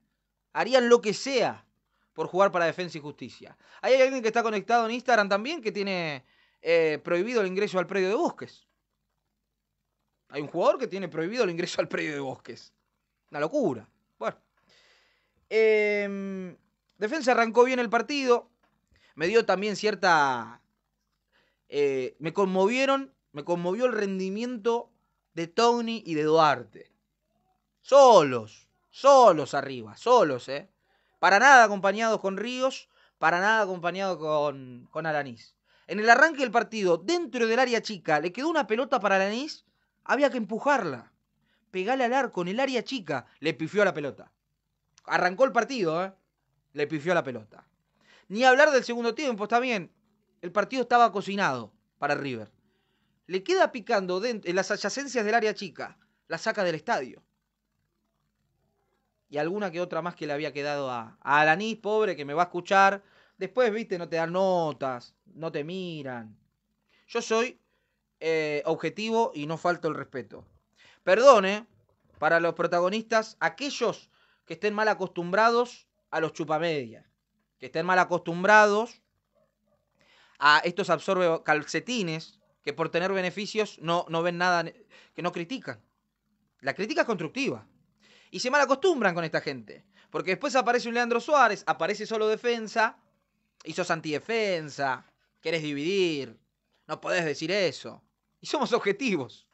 Harían lo que sea por jugar para Defensa y Justicia. Hay alguien que está conectado en Instagram también que tiene eh, prohibido el ingreso al predio de bosques. Hay un jugador que tiene prohibido el ingreso al predio de bosques. Una locura. Bueno. Em, defensa arrancó bien el partido. Me dio también cierta... Eh, me conmovieron, me conmovió el rendimiento de Tony y de Duarte. Solos, solos arriba, solos, ¿eh? Para nada acompañados con Ríos, para nada acompañados con, con Aranís. En el arranque del partido, dentro del área chica, le quedó una pelota para Alanis, había que empujarla. Pegarle al arco en el área chica, le pifió la pelota. Arrancó el partido, ¿eh? Le pifió la pelota. Ni hablar del segundo tiempo, está bien. El partido estaba cocinado para River. Le queda picando en las adyacencias del área chica. La saca del estadio y alguna que otra más que le había quedado a, a pobre, que me va a escuchar, Después, viste, no te dan notas, no te miran. Yo soy eh, objetivo y no falto el respeto. Perdone para los protagonistas aquellos que estén mal acostumbrados a los chupamedias, que estén mal acostumbrados a estos absorbe calcetines que por tener beneficios no, no ven nada, que no critican. La crítica es constructiva. Y se mal acostumbran con esta gente. Porque después aparece un Leandro Suárez, aparece solo defensa, y sos antidefensa, querés dividir, no podés decir eso. Y somos objetivos.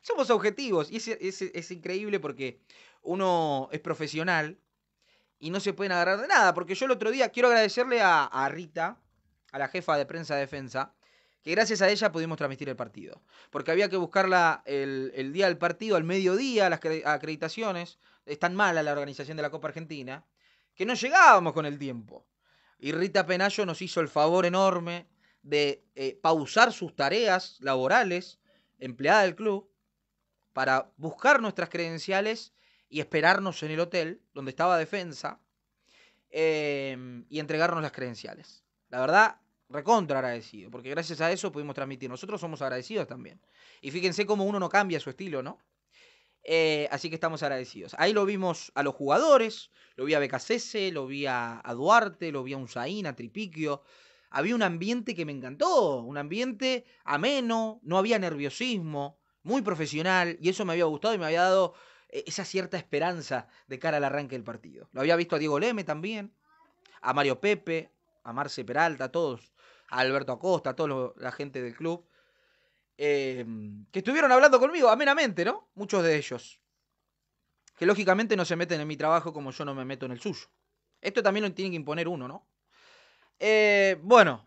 Somos objetivos. Y es, increíble porque uno es profesional y no se pueden agarrar de nada. Porque yo el otro día quiero agradecerle a, Rita, a la jefa de prensa de defensa, que gracias a ella pudimos transmitir el partido. Porque había que buscarla el, el día del partido, al mediodía, las acreditaciones. Es tan mala la organización de la Copa Argentina, que no llegábamos con el tiempo. Y Rita Penayo nos hizo el favor enorme de eh, pausar sus tareas laborales, empleada del club, para buscar nuestras credenciales y esperarnos en el hotel donde estaba defensa em, y entregarnos las credenciales. La verdad, recontra agradecido, porque gracias a eso pudimos transmitir. Nosotros somos agradecidos también. Y fíjense cómo uno no cambia su estilo, ¿no? Eh, así que estamos agradecidos. Ahí lo vimos a los jugadores, lo vi a Becasese, lo vi a, Duarte, lo vi a Unzaín, a Tripiquio. Había un ambiente que me encantó, un ambiente ameno, no había nerviosismo, muy profesional, y eso me había gustado y me había dado eh, esa cierta esperanza de cara al arranque del partido. Lo había visto a Diego Leme también, a Mario Pepe, a Marce Peralta, a todos, a Alberto Acosta, a toda la gente del club. Em, que estuvieron hablando conmigo amenamente, ¿no? Muchos de ellos. Que lógicamente no se meten en mi trabajo como yo no me meto en el suyo. Esto también lo tiene que imponer uno, ¿no? Eh, bueno,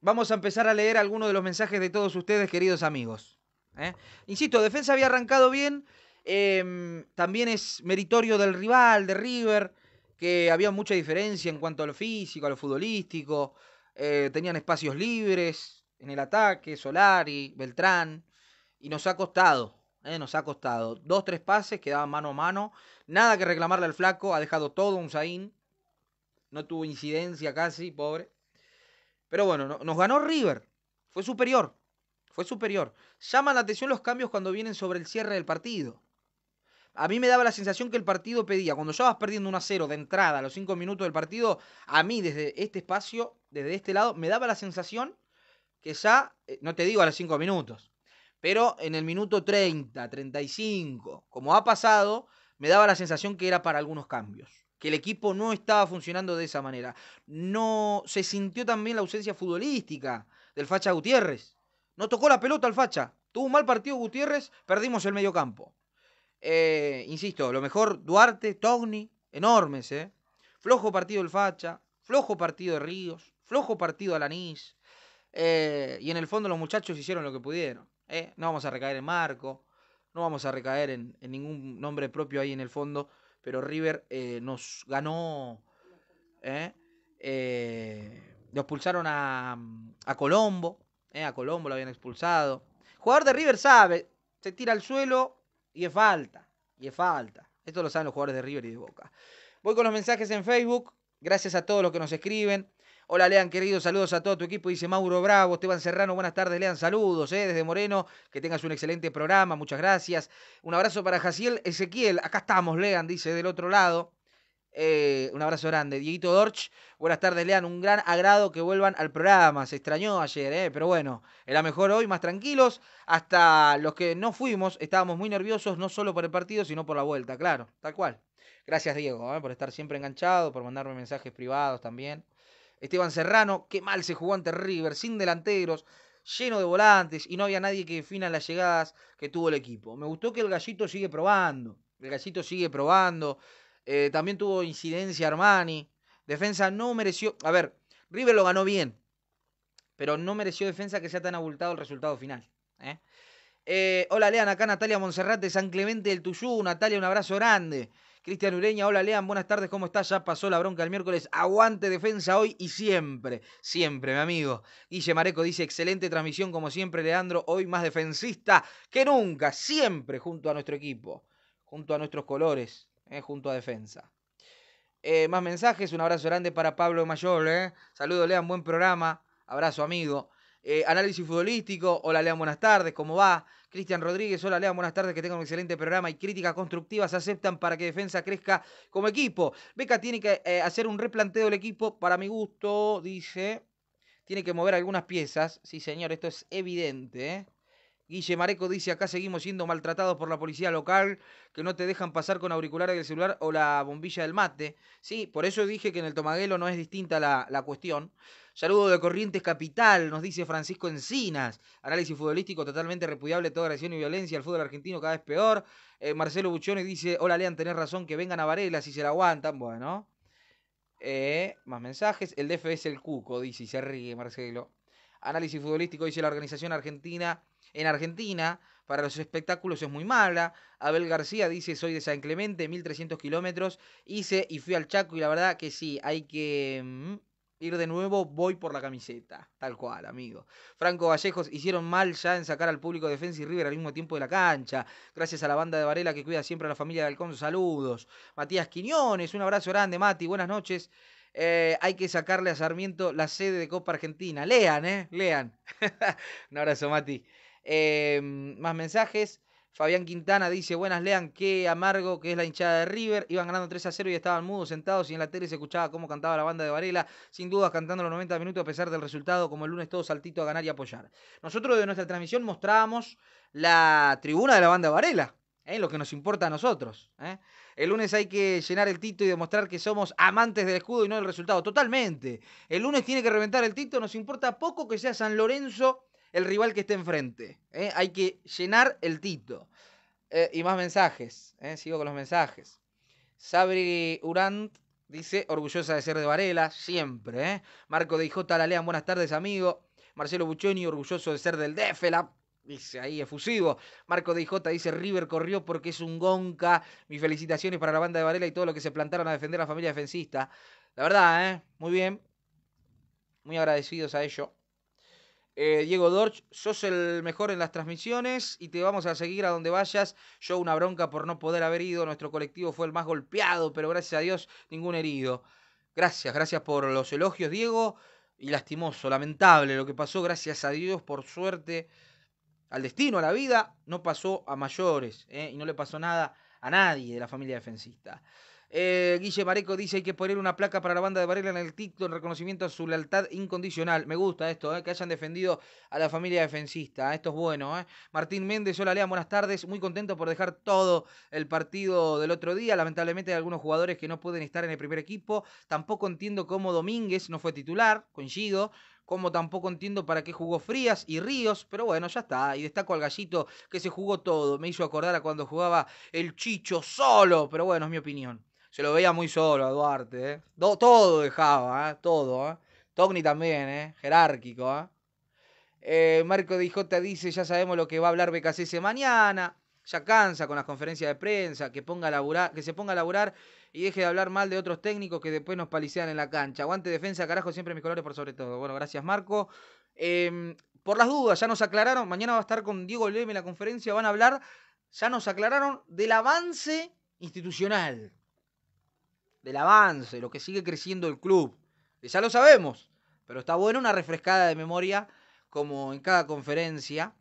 vamos a empezar a leer algunos de los mensajes de todos ustedes, queridos amigos. ¿eh? Insisto, defensa había arrancado bien. Em, también es meritorio del rival, de River, que había mucha diferencia en cuanto a lo físico, a lo futbolístico. Eh, tenían espacios libres, en el ataque, Solari, Beltrán, y nos ha costado, eh, nos ha costado. Dos, tres pases, quedaban mano a mano, nada que reclamarle al flaco, ha dejado todo un Zain, no tuvo incidencia casi, pobre. Pero bueno, nos ganó River, fue superior, fue superior. Llaman la atención los cambios cuando vienen sobre el cierre del partido. A mí me daba la sensación que el partido pedía, cuando ya vas perdiendo 1 a 0 de entrada a los cinco minutos del partido, a mí desde este espacio, desde este lado, me daba la sensación que ya, eh, no te digo a los 5 minutos, pero en el minuto 30, 35, como ha pasado, me daba la sensación que era para algunos cambios, que el equipo no estaba funcionando de esa manera. No se sintió también la ausencia futbolística del Facha Gutiérrez. No tocó la pelota al Facha. Tuvo un mal partido Gutiérrez, perdimos el medio campo. Eh, insisto, lo mejor Duarte, Togni, enormes, ¿eh? Flojo partido el Facha, flojo partido de Ríos, flojo partido Alanís, eh, y en el fondo los muchachos hicieron lo que pudieron. ¿eh? No vamos a recaer en Marco, no vamos a recaer en, ningún nombre propio ahí en el fondo, pero River eh, nos ganó. lo expulsaron a, a Colombo, a Colombo lo habían expulsado. jugador de River sabe, se tira al suelo y es falta, y es falta. Esto lo saben los jugadores de River y de Boca. Voy con los mensajes en Facebook, gracias a todos los que nos escriben. Hola, Lean, querido, saludos a todo tu equipo, dice Mauro Bravo, Esteban Serrano, buenas tardes, Lean, saludos, eh, desde Moreno, que tengas un excelente programa, muchas gracias. Un abrazo para Jaciel Ezequiel, acá estamos, Lean, dice, del otro lado. Eh, un abrazo grande. Dieguito Dorch, buenas tardes, Lean. Un gran agrado que vuelvan al programa. Se extrañó ayer, eh, pero bueno, era mejor hoy, más tranquilos. Hasta los que no fuimos, estábamos muy nerviosos, no solo por el partido, sino por la vuelta, claro, tal cual. Gracias, Diego, eh, por estar siempre enganchado, por mandarme mensajes privados también. Esteban Serrano, qué mal se jugó ante River, sin delanteros, lleno de volantes y no había nadie que defina las llegadas que tuvo el equipo. Me gustó que el gallito sigue probando, el gallito sigue probando, eh, también tuvo incidencia Armani, defensa no mereció, a ver, River lo ganó bien, pero no mereció defensa que sea tan abultado el resultado final. ¿eh? Eh, hola, lean acá Natalia Monserrate, San Clemente del Tuyú. Natalia, un abrazo grande. Cristian Ureña, hola Lean, buenas tardes, ¿cómo estás? Ya pasó la bronca el miércoles. Aguante defensa hoy y siempre, siempre, mi amigo. Guille Mareco dice, excelente transmisión como siempre, Leandro, hoy más defensista que nunca, siempre junto a nuestro equipo, junto a nuestros colores, eh, junto a defensa. Eh, más mensajes, un abrazo grande para Pablo Mayor. Eh. Saludos, Lean, buen programa. Abrazo, amigo. Eh, análisis futbolístico. Hola, Lea, buenas tardes, ¿cómo va? Cristian Rodríguez, hola Lea buenas tardes, que tengan un excelente programa y críticas constructivas aceptan para que Defensa crezca como equipo. Beca tiene que eh, hacer un replanteo del equipo, para mi gusto, dice, tiene que mover algunas piezas. Sí, señor, esto es evidente. ¿eh? Guille Mareco dice, acá seguimos siendo maltratados por la policía local, que no te dejan pasar con auriculares del celular o la bombilla del mate. Sí, por eso dije que en el Tomaguelo no es distinta la, la cuestión. Saludo de Corrientes Capital, nos dice Francisco Encinas. Análisis futbolístico totalmente repudiable, toda agresión y violencia. El fútbol argentino cada vez peor. Eh, Marcelo Buchones dice: Hola, Lean, tenés razón, que vengan a Varela si se la aguantan. Bueno. Eh, más mensajes. El DF es el cuco, dice, y se ríe Marcelo. Análisis futbolístico, dice la organización argentina. En Argentina, para los espectáculos es muy mala. Abel García dice, soy de San Clemente, 1300 kilómetros, hice y fui al Chaco y la verdad que sí, hay que... Mm, ir de nuevo, voy por la camiseta. Tal cual, amigo. Franco Vallejos hicieron mal ya en sacar al público de Defensa y River al mismo tiempo de la cancha. Gracias a la banda de Varela que cuida siempre a la familia de Halcón. Saludos. Matías Quiñones, un abrazo grande, Mati. Buenas noches. Eh, hay que sacarle a Sarmiento la sede de Copa Argentina. Lean, ¿eh? Lean. un abrazo, Mati. Eh, más mensajes. Fabián Quintana dice, buenas lean, qué amargo que es la hinchada de River. Iban ganando 3 a 0 y estaban mudos, sentados y en la tele se escuchaba cómo cantaba la banda de Varela, sin dudas cantando los 90 minutos a pesar del resultado, como el lunes todo saltito a ganar y apoyar. Nosotros de nuestra transmisión mostrábamos la tribuna de la banda Varela, ¿eh? lo que nos importa a nosotros. ¿eh? El lunes hay que llenar el tito y demostrar que somos amantes del escudo y no del resultado, totalmente. El lunes tiene que reventar el tito, nos importa poco que sea San Lorenzo el rival que esté enfrente. ¿eh? Hay que llenar el tito. ¿eh? y más mensajes. ¿eh? Sigo con los mensajes. Sabri Urant dice, orgullosa de ser de Varela, siempre. Marco de IJ Lalean, buenas tardes, amigo. Marcelo Buchoni, orgulloso de ser del Defela. Dice ahí efusivo. Marco de IJ dice: River corrió porque es un gonca. Mis felicitaciones para la banda de Varela y todo lo que se plantaron a defender a la familia defensista. La verdad, Muy bien. Muy agradecidos a ello. Eh, Diego Dorch, sos el mejor en las transmisiones y te vamos a seguir a donde vayas. Yo una bronca por no poder haber ido. Nuestro colectivo fue el más golpeado, pero gracias a Dios ningún herido. Gracias, gracias por los elogios, Diego. Y lastimoso, lamentable lo que pasó. Gracias a Dios, por suerte, al destino, a la vida, no pasó a mayores. ¿eh? y no le pasó nada a nadie de la familia defensista. Eh, Guille Mareco dice hay que poner una placa para la banda de Varela en el título en reconocimiento a su lealtad incondicional. Me gusta esto, eh, que hayan defendido a la familia defensista. Eh, esto es bueno. Eh. Martín Méndez, hola Lea, buenas tardes. Muy contento por dejar todo el partido del otro día. Lamentablemente hay algunos jugadores que no pueden estar en el primer equipo. Tampoco entiendo cómo Domínguez no fue titular, coincido como tampoco entiendo para qué jugó Frías y Ríos, pero bueno, ya está. Y destaco al gallito que se jugó todo. Me hizo acordar a cuando jugaba el Chicho solo, pero bueno, es mi opinión. Se lo veía muy solo a Duarte, ¿eh? todo dejaba, ¿eh? Todo, ¿eh? Togni también, ¿eh? Jerárquico, ¿eh? Marco dice, ya sabemos lo que va a hablar BKCS mañana. Ya cansa con las conferencias de prensa, que, que se ponga a laburar y deje de hablar mal de otros técnicos que después nos palicean en la cancha. Aguante defensa, carajo, siempre mis colores por sobre todo. Bueno, gracias Marco. Em, por las dudas, ya nos aclararon, mañana va a estar con Diego Leme en la conferencia, van a hablar, ya nos aclararon del avance institucional del avance, lo que sigue creciendo el club. ya lo sabemos, pero está bueno una refrescada de memoria como en cada conferencia.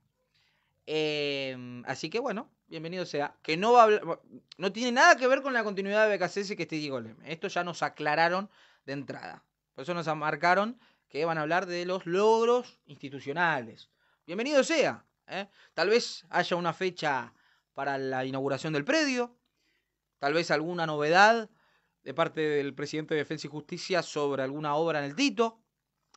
Em, así que bueno, bienvenido sea. Que no va a hablar, no tiene nada que ver con la continuidad de Becasese que esté Leme. Esto ya nos aclararon de entrada. Por eso nos marcaron que van a hablar de los logros institucionales. Bienvenido sea. ¿eh? Tal vez haya una fecha para la inauguración del predio. Tal vez alguna novedad de parte del presidente de Defensa y Justicia sobre alguna obra en el Tito,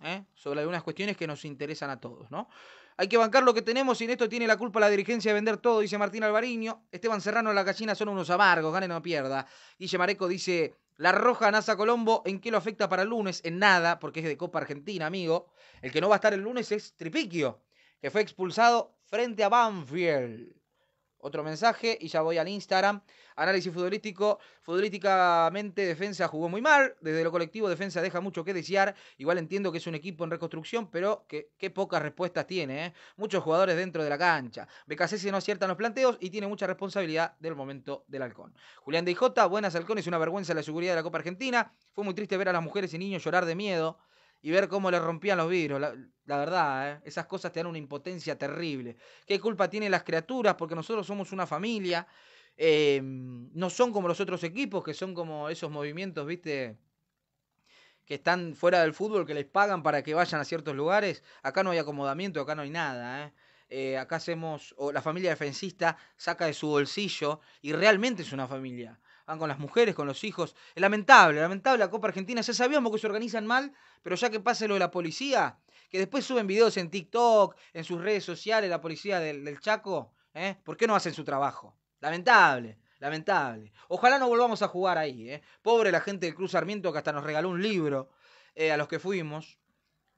¿eh? sobre algunas cuestiones que nos interesan a todos, ¿no? Hay que bancar lo que tenemos y en esto tiene la culpa la dirigencia de vender todo, dice Martín Alvariño. Esteban Serrano, la gallina son unos amargos, gane no pierda. Guille Mareco dice, la roja NASA Colombo, ¿en qué lo afecta para el lunes? En nada, porque es de Copa Argentina, amigo. El que no va a estar el lunes es Tripiquio, que fue expulsado frente a Banfield otro mensaje y ya voy al Instagram. Análisis futbolístico. Futbolísticamente, defensa jugó muy mal. Desde lo colectivo, defensa deja mucho que desear. Igual entiendo que es un equipo en reconstrucción, pero que, pocas respuestas tiene. ¿eh? Muchos jugadores dentro de la cancha. se no aciertan los planteos y tiene mucha responsabilidad del momento del halcón. Julián de buenas halcones, una vergüenza la seguridad de la Copa Argentina. Fue muy triste ver a las mujeres y niños llorar de miedo y ver cómo le rompían los vidrios. La, verdad, ¿eh? esas cosas te dan una impotencia terrible. ¿Qué culpa tienen las criaturas? Porque nosotros somos una familia. Em, no son como los otros equipos, que son como esos movimientos, ¿viste? Que están fuera del fútbol, que les pagan para que vayan a ciertos lugares. Acá no hay acomodamiento, acá no hay nada, ¿eh? Eh, acá hacemos, o la familia defensista saca de su bolsillo, y realmente es una familia van con las mujeres, con los hijos. Es lamentable, lamentable la Copa Argentina. Ya sabíamos que se organizan mal, pero ya que pase lo de la policía, que después suben videos en TikTok, en sus redes sociales, la policía del, Chaco, ¿eh? ¿por qué no hacen su trabajo? Lamentable. Lamentable. Ojalá no volvamos a jugar ahí. ¿eh? Pobre la gente del Cruz Sarmiento que hasta nos regaló un libro eh, a los que fuimos.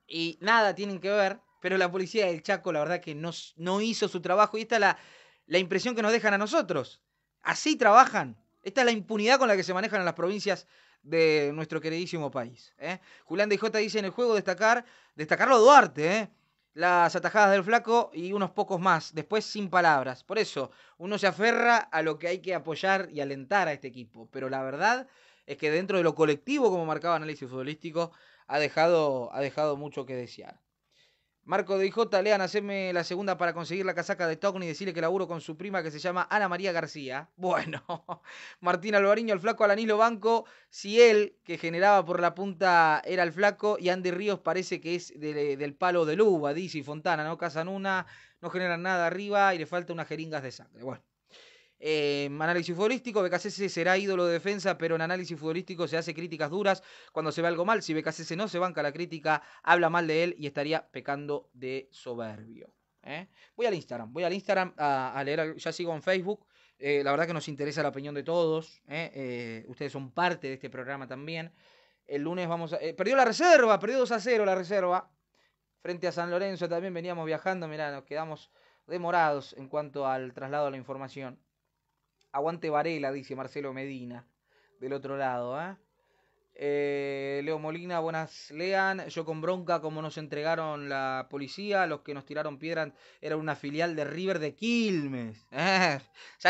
Y nada tienen que ver. Pero la policía del Chaco, la verdad que no, hizo su trabajo. Y esta es la impresión que nos dejan a nosotros. Así trabajan esta es la impunidad con la que se manejan en las provincias de nuestro queridísimo país. ¿eh? Julián de dice en el juego destacar, destacarlo a Duarte, ¿eh? las atajadas del flaco y unos pocos más, después sin palabras. Por eso, uno se aferra a lo que hay que apoyar y alentar a este equipo. Pero la verdad es que dentro de lo colectivo, como marcaba análisis futbolístico, ha dejado, ha dejado mucho que desear. Marco de IJ, Lean, haceme la segunda para conseguir la casaca de Togni y decirle que laburo con su prima que se llama Ana María García. Bueno, Martín Alvariño, el flaco al anilo Banco, si él que generaba por la punta era el flaco y Andy Ríos parece que es del palo de Luba, dice Fontana, no Cazan una, no generan nada arriba y le falta unas jeringas de sangre. Bueno. Eh, análisis futbolístico. BKCC será ídolo de defensa, pero en análisis futbolístico se hace críticas duras cuando se ve algo mal. Si BKCC no se banca la crítica, habla mal de él y estaría pecando de soberbio. ¿eh? Voy al Instagram, voy al Instagram a, leer, ya sigo en Facebook. Eh, la verdad que nos interesa la opinión de todos. ustedes son parte de este programa también. El lunes vamos a... perdió la reserva, perdió 2 a 0 la reserva. Frente a San Lorenzo también veníamos viajando, mirá, nos quedamos demorados en cuanto al traslado de la información. Aguante Varela, dice Marcelo Medina. Del otro lado, ¿ah? ¿eh? Leo Molina, buenas, lean. Yo con bronca, como nos entregaron la policía, los que nos tiraron piedras era una filial de River de Quilmes. ya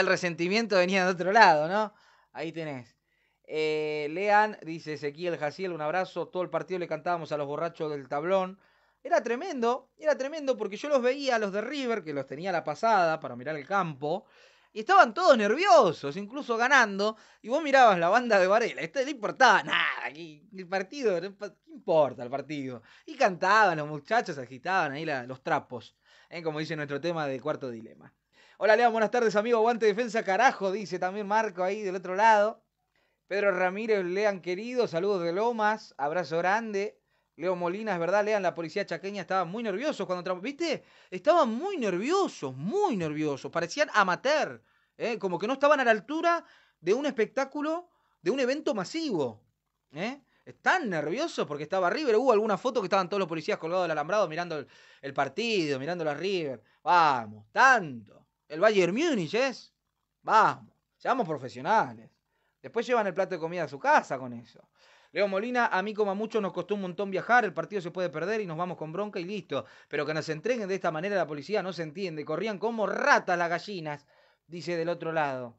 el resentimiento venía de otro lado, ¿no? Ahí tenés. Eh, lean, dice Ezequiel Jaciel, un abrazo. Todo el partido le cantábamos a los borrachos del tablón. Era tremendo, era tremendo porque yo los veía, los de River, que los tenía la pasada para mirar el campo, y estaban todos nerviosos, incluso ganando, y vos mirabas la banda de Varela, esto no importaba nada, el partido, ¿qué importa el partido? Y cantaban, los muchachos agitaban ahí los trapos, ¿eh? como dice nuestro tema de Cuarto Dilema. Hola lea buenas tardes amigo, aguante defensa carajo, dice también Marco ahí del otro lado. Pedro Ramírez, Lean querido, saludos de Lomas, abrazo grande. Leo Molina, es verdad, lean, la policía chaqueña estaba muy nervioso cuando entramos. ¿Viste? Estaban muy nerviosos, muy nerviosos. Parecían amateur. ¿eh? Como que no estaban a la altura de un espectáculo, de un evento masivo. ¿eh? Están nerviosos porque estaba River. Hubo alguna foto que estaban todos los policías colgados del alambrado mirando el, partido, mirando la River. Vamos, tanto. El Bayern Múnich es. Vamos, seamos profesionales. Después llevan el plato de comida a su casa con eso. Leo Molina, a mí como a muchos nos costó un montón viajar, el partido se puede perder y nos vamos con bronca y listo. Pero que nos entreguen de esta manera la policía no se entiende. Corrían como ratas las gallinas, dice del otro lado.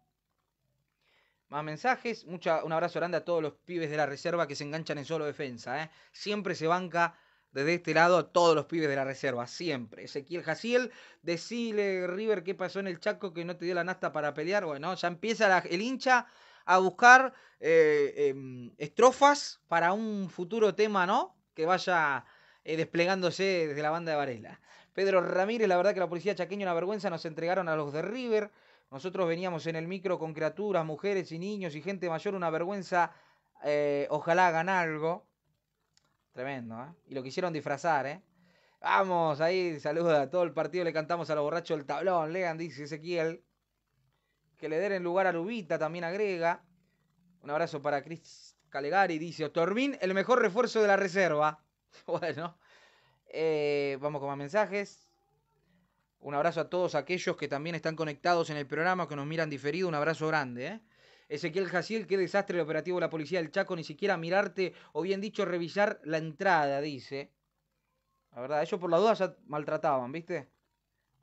Más mensajes. Mucha, un abrazo grande a todos los pibes de la reserva que se enganchan en solo defensa. ¿eh? Siempre se banca desde este lado a todos los pibes de la reserva. Siempre. Ezequiel Jaciel, decile River qué pasó en el Chaco que no te dio la nasta para pelear. Bueno, ya empieza el hincha a buscar eh, em, estrofas para un futuro tema, ¿no? Que vaya eh, desplegándose desde la banda de Varela. Pedro Ramírez, la verdad que la policía chaqueña una vergüenza, nos entregaron a los de River. Nosotros veníamos en el micro con criaturas, mujeres y niños y gente mayor, una vergüenza. Eh, ojalá hagan algo. Tremendo, ¿eh? Y lo quisieron disfrazar, ¿eh? Vamos, ahí saluda a todo el partido, le cantamos a los borrachos el tablón, lean, dice Ezequiel que le den lugar a Lubita, también agrega. Un abrazo para Chris Calegari, dice Otormín, el mejor refuerzo de la reserva. bueno, eh, vamos con más mensajes. Un abrazo a todos aquellos que también están conectados en el programa, que nos miran diferido. Un abrazo grande. Eh. Ezequiel Jaciel, qué desastre el operativo de la policía del Chaco, ni siquiera mirarte o bien dicho revisar la entrada, dice. La verdad, ellos por la duda ya maltrataban, ¿viste?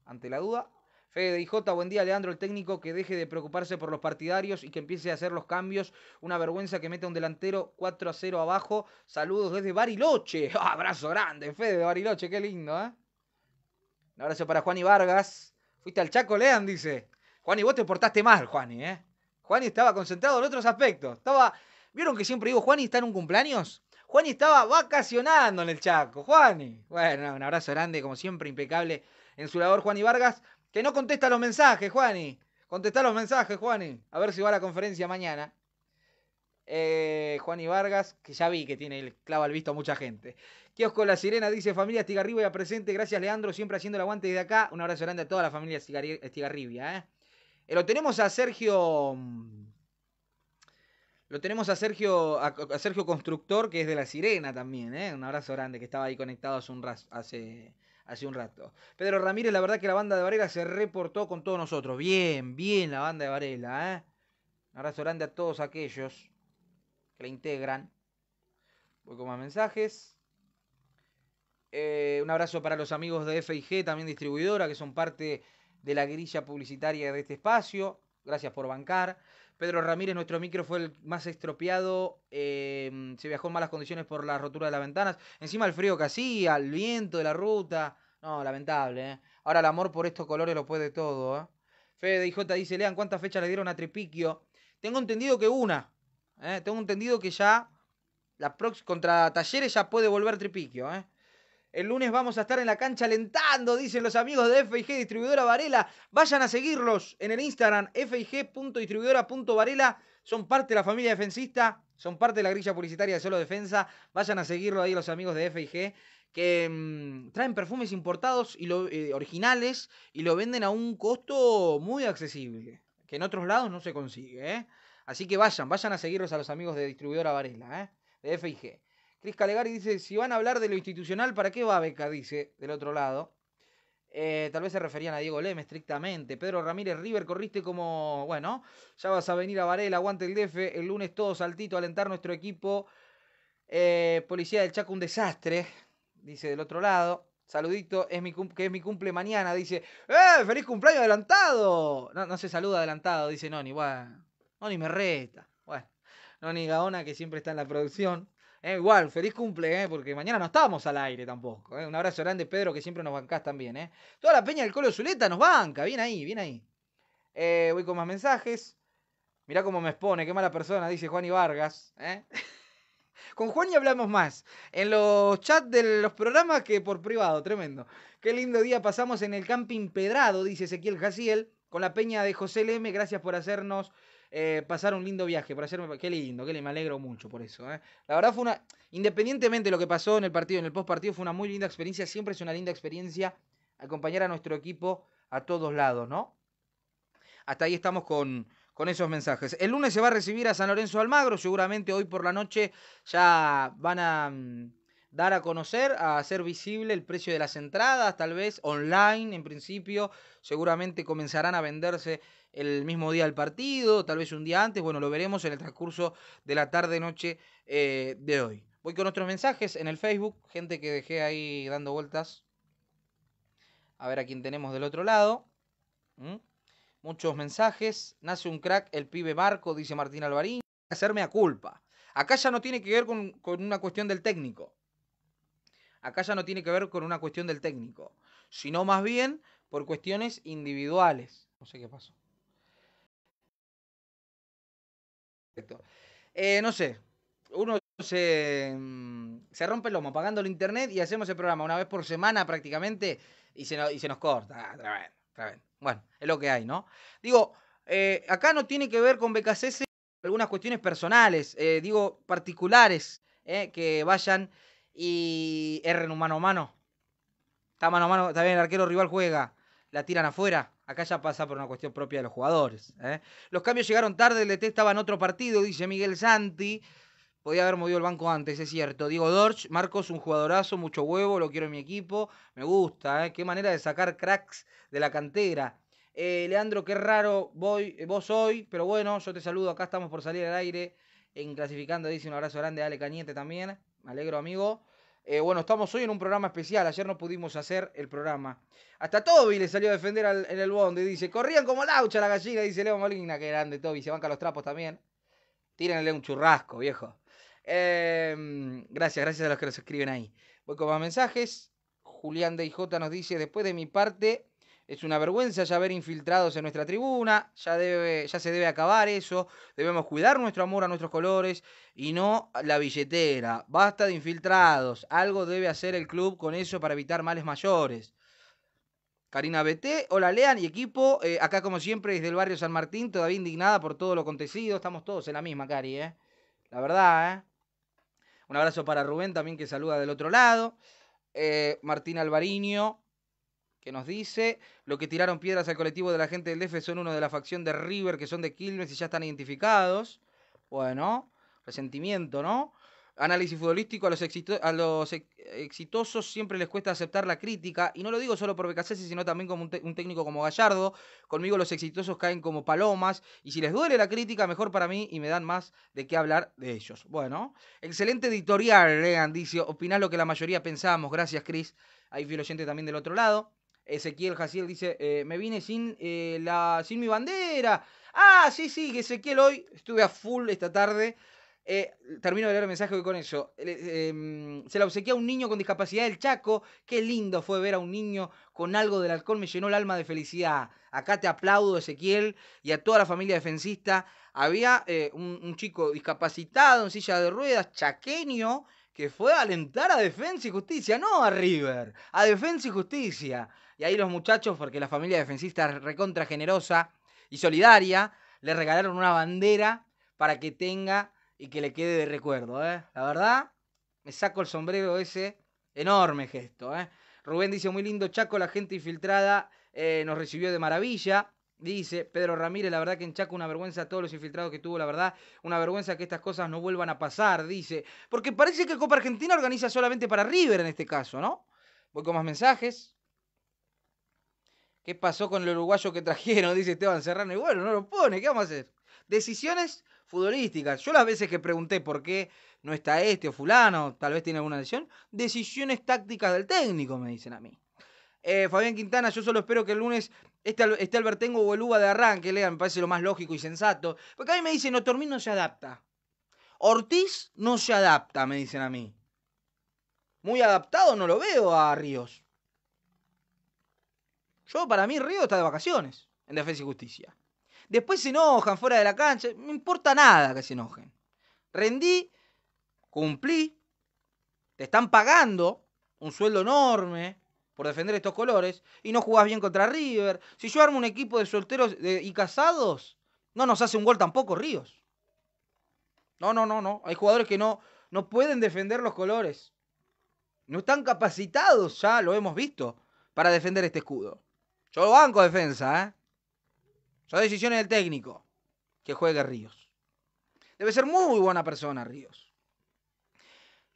Ante la duda, Fede IJ, buen día, Leandro, el técnico que deje de preocuparse por los partidarios y que empiece a hacer los cambios. Una vergüenza que meta un delantero 4 a 0 abajo. Saludos desde Bariloche. Ah, abrazo grande, Fede de Bariloche, qué lindo, ¿eh? Un abrazo para y Vargas. Fuiste al Chaco, Lean, dice. Juani, vos te portaste mal, Juani, ¿eh? Juani estaba concentrado en otros aspectos. Estaba. ¿Vieron que siempre digo, Juani está en un cumpleaños? Juani estaba vacacionando en el Chaco. Juani. Bueno, un abrazo grande, como siempre, impecable. En su labor, Juani Vargas. Que no contesta los mensajes, Juani. Contesta los mensajes, Juani. A ver si va a la conferencia mañana. Eh, Juani Vargas, que ya vi que tiene el clavo al visto a mucha gente. Kiosco La Sirena dice: Familia Estigarribia presente. Gracias, Leandro, siempre haciendo el aguante desde acá. Un abrazo grande a toda la familia Estigarribia. ¿eh? ¿eh? lo tenemos a Sergio. Mm, lo tenemos a Sergio, a Sergio Constructor, que es de La Sirena también, ¿eh? Un abrazo grande, que estaba ahí conectado hace un hace, hace un rato. Pedro Ramírez, la verdad que la banda de Varela se reportó con todos nosotros. Bien, bien la banda de Varela. ¿eh? Un abrazo grande a todos aquellos que la integran. Voy con más mensajes. Eh, un abrazo para los amigos de FIG, también distribuidora, que son parte de la grilla publicitaria de este espacio. Gracias por bancar. Pedro Ramírez, nuestro micro fue el más estropeado. Em, se viajó en malas condiciones por la rotura de las ventanas. Encima el frío que hacía, el viento de la ruta. No, lamentable. ¿eh? Ahora el amor por estos colores lo puede todo. ¿eh? Fede J dice, lean cuántas fechas le dieron a Tripiquio. Tengo entendido que una. ¿eh? Tengo entendido que ya la prox contra Talleres ya puede volver Tripiquio. ¿eh? El lunes vamos a estar en la cancha alentando, dicen los amigos de FIG Distribuidora Varela. Vayan a seguirlos en el Instagram, fig.distribuidora.varela. Son parte de la familia defensista, son parte de la grilla publicitaria de Solo Defensa. Vayan a seguirlo ahí los amigos de FIG, que mm, traen perfumes importados y eh, originales y lo venden a un costo muy accesible, que en otros lados no se consigue. ¿eh? Así que vayan, vayan a seguirlos a los amigos de Distribuidora Varela, ¿eh? de FIG. Cris Calegari dice, si van a hablar de lo institucional, ¿para qué va Beca? Dice, del otro lado. Eh, tal vez se referían a Diego Leme estrictamente. Pedro Ramírez River, corriste como, bueno, ya vas a venir a Varela, aguante el DF, el lunes todo saltito, alentar nuestro equipo. Eh, policía del Chaco, un desastre, dice del otro lado. Saludito, es mi que es mi cumple mañana, dice. ¡Eh! ¡Feliz cumpleaños adelantado! No, no se saluda adelantado, dice Noni. Bueno, Noni me reta. Bueno, Noni Gaona, que siempre está en la producción. Eh, igual, feliz cumple, eh, porque mañana no estábamos al aire tampoco. Eh. Un abrazo grande, Pedro, que siempre nos bancás también. Toda la peña del Colo Zuleta nos banca, bien ahí, viene ahí. voy con más mensajes. Mirá cómo me expone, qué mala persona, dice Juan Vargas. Con Juan hablamos más. En los chats de los programas que por privado, tremendo. Qué lindo día pasamos en el camping Pedrado, dice Ezequiel Jaciel, con la peña de José Leme. Gracias por hacernos eh, pasar un lindo viaje, por hacerme. Qué lindo, qué me alegro mucho por eso. ¿eh? La verdad fue una. Independientemente de lo que pasó en el partido, en el post partido, fue una muy linda experiencia. Siempre es una linda experiencia acompañar a nuestro equipo a todos lados, ¿no? Hasta ahí estamos con, con esos mensajes. El lunes se va a recibir a San Lorenzo Almagro, seguramente hoy por la noche ya van a mm, dar a conocer, a hacer visible el precio de las entradas, tal vez online en principio, seguramente comenzarán a venderse el mismo día del partido, tal vez un día antes, bueno, lo veremos en el transcurso de la tarde-noche eh, de hoy. Voy con otros mensajes en el Facebook, gente que dejé ahí dando vueltas. A ver a quién tenemos del otro lado. ¿Mm? Muchos mensajes. Nace un crack, el pibe Marco, dice Martín Alvarín. Hacerme a culpa. Acá ya no tiene que ver con, con una cuestión del técnico. Acá ya no tiene que ver con una cuestión del técnico. Sino más bien por cuestiones individuales. No sé qué pasó. Eh, no sé, uno se, mm, rompe el lomo pagando el internet y hacemos el programa una vez por semana prácticamente y se, se nos corta. Ah, bueno, es lo que hay, ¿no? Digo, eh, acá no tiene que ver con BKCS algunas cuestiones personales, eh, digo, particulares, que vayan y erren un mano a mano. Está mano a mano, está bien, el arquero rival juega, la tiran afuera. Acá ya pasa por una cuestión propia de los jugadores. ¿eh? Los cambios llegaron tarde, el DT estaba en otro partido, dice Miguel Santi. Podía haber movido el banco antes, es cierto. Diego Dorch, Marcos, un jugadorazo, mucho huevo, lo quiero en mi equipo. Me gusta, ¿eh? qué manera de sacar cracks de la cantera. Eh, Leandro, qué raro voy, vos hoy, pero bueno, yo te saludo. Acá estamos por salir al aire en Clasificando. Dice un abrazo grande a Ale Cañete también. Me alegro, amigo. Eh, bueno, estamos hoy en un programa especial. Ayer no pudimos hacer el programa. Hasta Toby le salió a defender en el y Dice, corrían como laucha la gallina, dice Leo Molina. Qué grande, Toby. Se banca los trapos también. Tírenle un churrasco, viejo. Em, gracias, gracias a los que nos escriben ahí. Voy con más mensajes. Julián IJ nos dice, después de mi parte, es una vergüenza ya ver infiltrados en nuestra tribuna, ya, debe, ya se debe acabar eso, debemos cuidar nuestro amor a nuestros colores y no la billetera. Basta de infiltrados, algo debe hacer el club con eso para evitar males mayores. Karina BT, hola Lean y equipo, eh, acá como siempre desde el barrio San Martín, todavía indignada por todo lo acontecido, estamos todos en la misma, Cari, eh. la verdad. Eh. Un abrazo para Rubén también que saluda del otro lado. Martín Alvariño, que nos dice, lo que tiraron piedras al colectivo de la gente del DF son uno de la facción de River, que son de Quilmes y ya están identificados. Bueno, resentimiento, ¿no? Análisis futbolístico, a los, exitosos siempre les cuesta aceptar la crítica, y no lo digo solo por Becasese, sino también como un, técnico como Gallardo, conmigo los exitosos caen como palomas, y si les duele la crítica, mejor para mí y me dan más de qué hablar de ellos. Bueno, excelente editorial, Leandicio, eh, dice, opinás lo que la mayoría pensábamos, gracias Cris, hay vio oyente también del otro lado. Ezequiel Jaciel dice, eh, me vine sin, eh, la, sin mi bandera. Ah, sí, sí, Ezequiel hoy, estuve a full esta tarde. Eh, termino de leer el mensaje con eso. Em, se la obsequia a un niño con discapacidad del Chaco. Qué lindo fue ver a un niño con algo del alcohol. Me llenó el alma de felicidad. Acá te aplaudo, Ezequiel, y a toda la familia defensista. Había un, un chico discapacitado en silla de ruedas, chaqueño, que fue a alentar a Defensa y Justicia, no a River, a Defensa y Justicia. Y ahí los muchachos, porque la familia defensista recontra generosa y solidaria, le regalaron una bandera para que tenga y que le quede de recuerdo. ¿eh? La verdad, me saco el sombrero ese. Enorme gesto. ¿eh? Rubén dice, muy lindo Chaco, la gente infiltrada eh, nos recibió de maravilla. Dice Pedro Ramírez, la verdad que en Chaco una vergüenza a todos los infiltrados que tuvo, la verdad, una vergüenza que estas cosas no vuelvan a pasar, dice. Porque parece que Copa Argentina organiza solamente para River en este caso, ¿no? Voy con más mensajes. ¿Qué pasó con el uruguayo que trajeron? Dice Esteban Serrano. Y bueno, no lo pone, ¿qué vamos a hacer? Decisiones futbolísticas. Yo las veces que pregunté por qué no está este o fulano, tal vez tiene alguna decisión. decisiones tácticas del técnico, me dicen a mí. Eh, Fabián Quintana, yo solo espero que el lunes este, este Albertengo o el Uba de arranque, lean, me parece lo más lógico y sensato. Porque a mí me dicen, Otormín no se adapta. Ortiz no se adapta, me dicen a mí. Muy adaptado no lo veo a Ríos. Yo, para mí, Río está de vacaciones en Defensa y Justicia. Después se enojan fuera de la cancha. No importa nada que se enojen. Rendí, cumplí. Te están pagando un sueldo enorme por defender estos colores y no jugás bien contra River. Si yo armo un equipo de solteros y casados, no nos hace un gol tampoco Ríos. No, no, no, no. Hay jugadores que no, no pueden defender los colores. No están capacitados, ya lo hemos visto, para defender este escudo. Yo lo banco defensa, ¿eh? Son decisiones del técnico que juegue Ríos. Debe ser muy buena persona Ríos.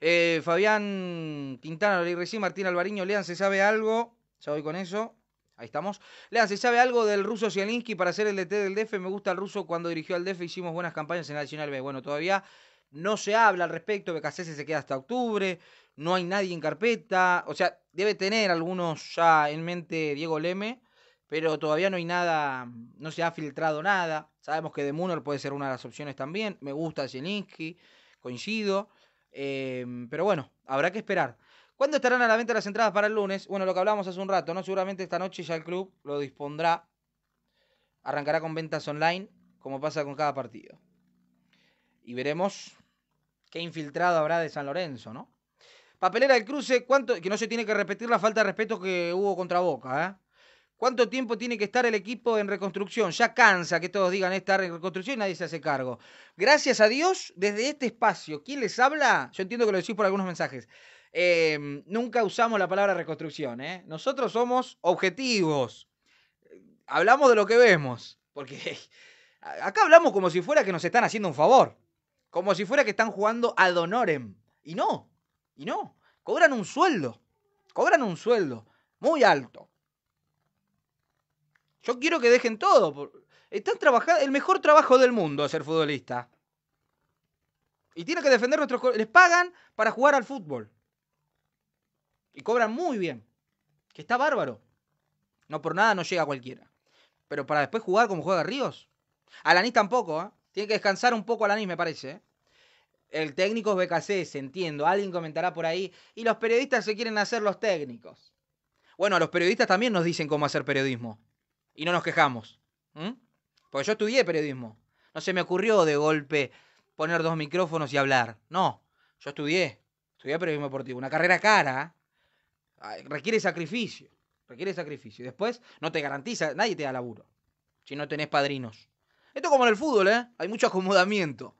Eh, Fabián Quintana, recién Martín Alvariño, Lean, ¿se sabe algo? Ya voy con eso. Ahí estamos. Lean, ¿se sabe algo del ruso Zielinski para ser el DT del DF? Me gusta el ruso cuando dirigió al DF. Hicimos buenas campañas en la Nacional B. Bueno, todavía no se habla al respecto. Becasese se queda hasta octubre. No hay nadie en carpeta. O sea, debe tener algunos ya en mente Diego Leme pero todavía no hay nada, no se ha filtrado nada. Sabemos que de Munor puede ser una de las opciones también. Me gusta Zielinski, coincido. Em, pero bueno, habrá que esperar. ¿Cuándo estarán a la venta las entradas para el lunes? Bueno, lo que hablamos hace un rato, ¿no? Seguramente esta noche ya el club lo dispondrá. Arrancará con ventas online, como pasa con cada partido. Y veremos qué infiltrado habrá de San Lorenzo, ¿no? Papelera del cruce, ¿cuánto? Que no se tiene que repetir la falta de respeto que hubo contra Boca, ¿eh? ¿Cuánto tiempo tiene que estar el equipo en reconstrucción? Ya cansa que todos digan esta en reconstrucción y nadie se hace cargo. Gracias a Dios, desde este espacio, ¿quién les habla? Yo entiendo que lo decís por algunos mensajes. Em, nunca usamos la palabra reconstrucción. ¿eh? Nosotros somos objetivos. Hablamos de lo que vemos. Porque acá hablamos como si fuera que nos están haciendo un favor. Como si fuera que están jugando ad honorem. Y no, y no. Cobran un sueldo. Cobran un sueldo muy alto. Yo quiero que dejen todo. Están trabajando el mejor trabajo del mundo ser futbolista. Y tienen que defender nuestros... Les pagan para jugar al fútbol. Y cobran muy bien. Que está bárbaro. No por nada no llega cualquiera. Pero para después jugar como juega Ríos. A Alanis tampoco, ¿eh? Tiene que descansar un poco a Alanis, me parece. ¿eh? El técnico es BKC, entiendo. Alguien comentará por ahí. Y los periodistas se quieren hacer los técnicos. Bueno, los periodistas también nos dicen cómo hacer periodismo y no nos quejamos. Porque yo estudié periodismo. No se me ocurrió de golpe poner dos micrófonos y hablar. No, yo estudié. Estudié periodismo deportivo. Una carrera cara ¿eh? requiere sacrificio. Requiere sacrificio. Después no te garantiza, nadie te da laburo. Si no tenés padrinos. Esto como en el fútbol, ¿eh? Hay mucho acomodamiento.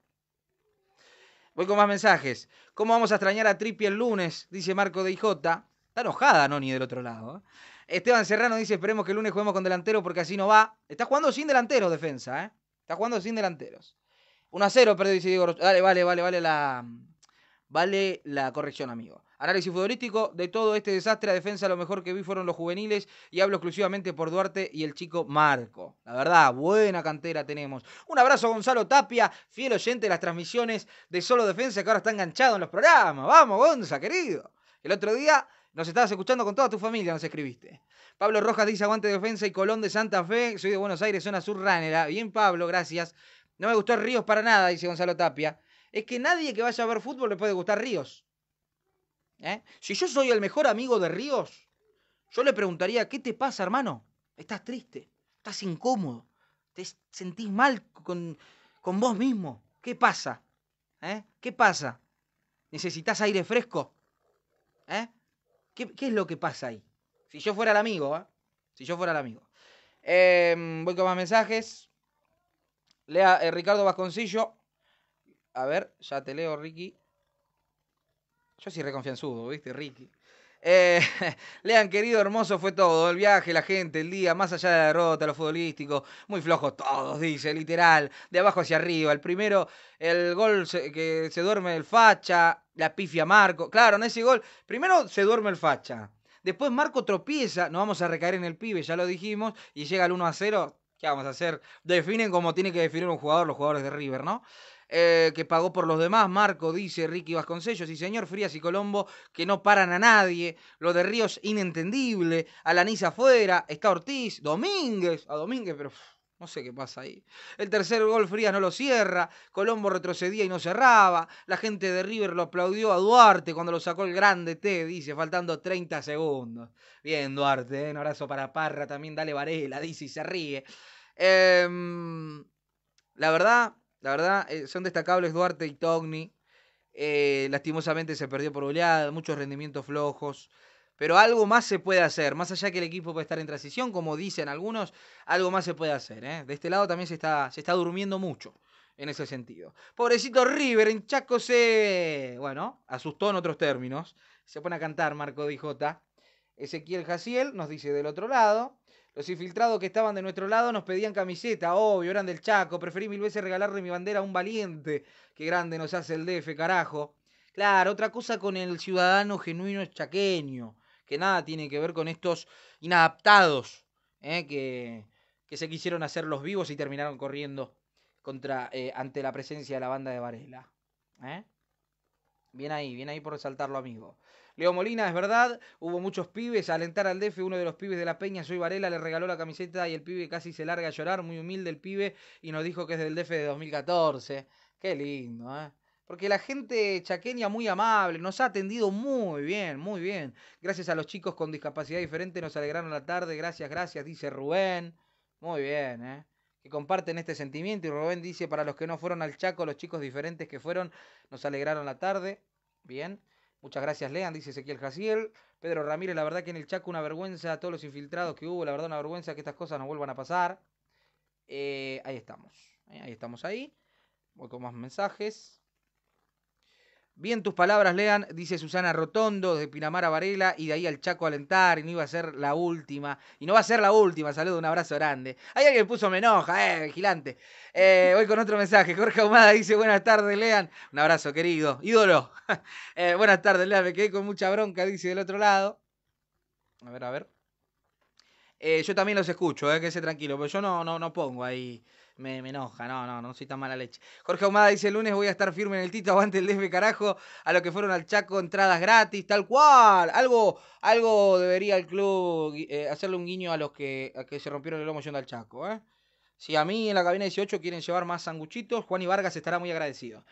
Voy con más mensajes. ¿Cómo vamos a extrañar a Trippi el lunes? Dice Marco de IJ. Está enojada ni del otro lado. ¿eh? Esteban Serrano dice, esperemos que el lunes juguemos con delantero porque así no va. Está jugando sin delanteros defensa, ¿eh? Está jugando sin delanteros. 1 a 0, perdió, dice Diego Dale, vale, vale, vale la, vale la corrección, amigo. Análisis futbolístico de todo este desastre. A defensa lo mejor que vi fueron los juveniles y hablo exclusivamente por Duarte y el chico Marco. La verdad, buena cantera tenemos. Un abrazo Gonzalo Tapia, fiel oyente de las transmisiones de Solo Defensa que ahora está enganchado en los programas. Vamos, Gonza, querido. El otro día nos estabas escuchando con toda tu familia, nos escribiste. Pablo Rojas dice aguante de y Colón de Santa Fe. Soy de Buenos Aires, zona sur Bien, Pablo, gracias. No me gustó Ríos para nada, dice Gonzalo Tapia. Es que nadie que vaya a ver fútbol le puede gustar Ríos. ¿Eh? Si yo soy el mejor amigo de Ríos, yo le preguntaría, ¿qué te pasa, hermano? Estás triste, estás incómodo, te sentís mal con, con vos mismo. ¿Qué pasa? ¿Eh? ¿Qué pasa? ¿Necesitas aire fresco? ¿Eh? ¿Qué, es lo que pasa ahí? Si yo fuera el amigo, ¿ah? Si yo fuera el amigo. Em, voy con más mensajes. Lea eh, Ricardo Vasconcillo. A ver, ya te leo, Ricky. Yo sí reconfianzudo, ¿viste, Ricky? Eh, le lean, querido, hermoso fue todo. El viaje, la gente, el día, más allá de la derrota, lo futbolístico. Muy flojo todos, dice, literal. De abajo hacia arriba. El primero, el gol que se duerme el facha. La pifia Marco. Claro, en ese gol. Primero se duerme el facha. Después Marco tropieza. No vamos a recaer en el pibe, ya lo dijimos. Y llega el 1 a 0. ¿Qué vamos a hacer? Definen como tiene que definir un jugador los jugadores de River, ¿no? Eh, que pagó por los demás, Marco, dice Ricky Vasconcellos, y señor Frías y Colombo, que no paran a nadie, lo de Ríos inentendible, Alaniza afuera, está Ortiz, Domínguez, a Domínguez, pero... No sé qué pasa ahí. El tercer gol Frías no lo cierra, Colombo retrocedía y no cerraba, la gente de River lo aplaudió a Duarte cuando lo sacó el grande T, dice, faltando 30 segundos. Bien, Duarte, eh, un abrazo para Parra, también dale Varela, dice y se ríe. Em, la verdad, la verdad, eh, son destacables Duarte y Togni. Eh, lastimosamente se perdió por goleada, muchos rendimientos flojos. Pero algo más se puede hacer, más allá que el equipo puede estar en transición, como dicen algunos, algo más se puede hacer. ¿eh? De este lado también se está, se está durmiendo mucho en ese sentido. Pobrecito River, en Chaco se, bueno, asustó en otros términos. Se pone a cantar Marco Dijota. Ezequiel Jaciel nos dice del otro lado. Los infiltrados que estaban de nuestro lado nos pedían camiseta, obvio, eran del Chaco. Preferí mil veces regalarle mi bandera a un valiente. Qué grande nos hace el DF, carajo. Claro, otra cosa con el ciudadano genuino chaqueño, que nada tiene que ver con estos inadaptados eh, que, que, se quisieron hacer los vivos y terminaron corriendo contra, eh, ante la presencia de la banda de Varela. Eh. Bien ahí, bien ahí por resaltarlo, amigo. Leo Molina, es verdad, hubo muchos pibes, alentar al DF, uno de los pibes de la Peña, Soy Varela, le regaló la camiseta y el pibe casi se larga a llorar, muy humilde el pibe, y nos dijo que es del DF de 2014. Qué lindo, ¿eh? porque la gente chaqueña muy amable, nos ha atendido muy bien, muy bien. Gracias a los chicos con discapacidad diferente nos alegraron la tarde, gracias, gracias, dice Rubén. Muy bien, ¿eh? Que comparten este sentimiento y Rubén dice, para los que no fueron al Chaco, los chicos diferentes que fueron, nos alegraron la tarde. Bien. Muchas gracias, Lean, dice Ezequiel Jaciel. Pedro Ramírez, la verdad que en el Chaco una vergüenza, a todos los infiltrados que hubo, la verdad una vergüenza que estas cosas no vuelvan a pasar. Eh, ahí estamos, eh, ahí estamos ahí. Voy con más mensajes. Bien tus palabras, Lean, dice Susana Rotondo, de Pinamar a Varela, y de ahí al Chaco Alentar, y no iba a ser la última, y no va a ser la última, saludo, un abrazo grande. Hay alguien que puso me enoja, eh, vigilante. Eh, voy con otro mensaje, Jorge Ahumada dice, buenas tardes, Lean, un abrazo querido, ídolo. Eh, buenas tardes, Lean, me quedé con mucha bronca, dice del otro lado. A ver, a ver. Eh, yo también los escucho, eh, que se tranquilo, pero yo no, no, no pongo ahí me, enoja. No, no, no soy tan mala leche. Jorge Ahumada dice: lunes voy a estar firme en el Tito, aguante el despe carajo. A los que fueron al Chaco, entradas gratis, tal cual. Algo, algo debería el club eh, hacerle un guiño a los que, se rompieron el lomo yendo al Chaco, ¿eh? Si a mí en la cabina 18 quieren llevar más sanguchitos, Juan y Vargas estará muy agradecido.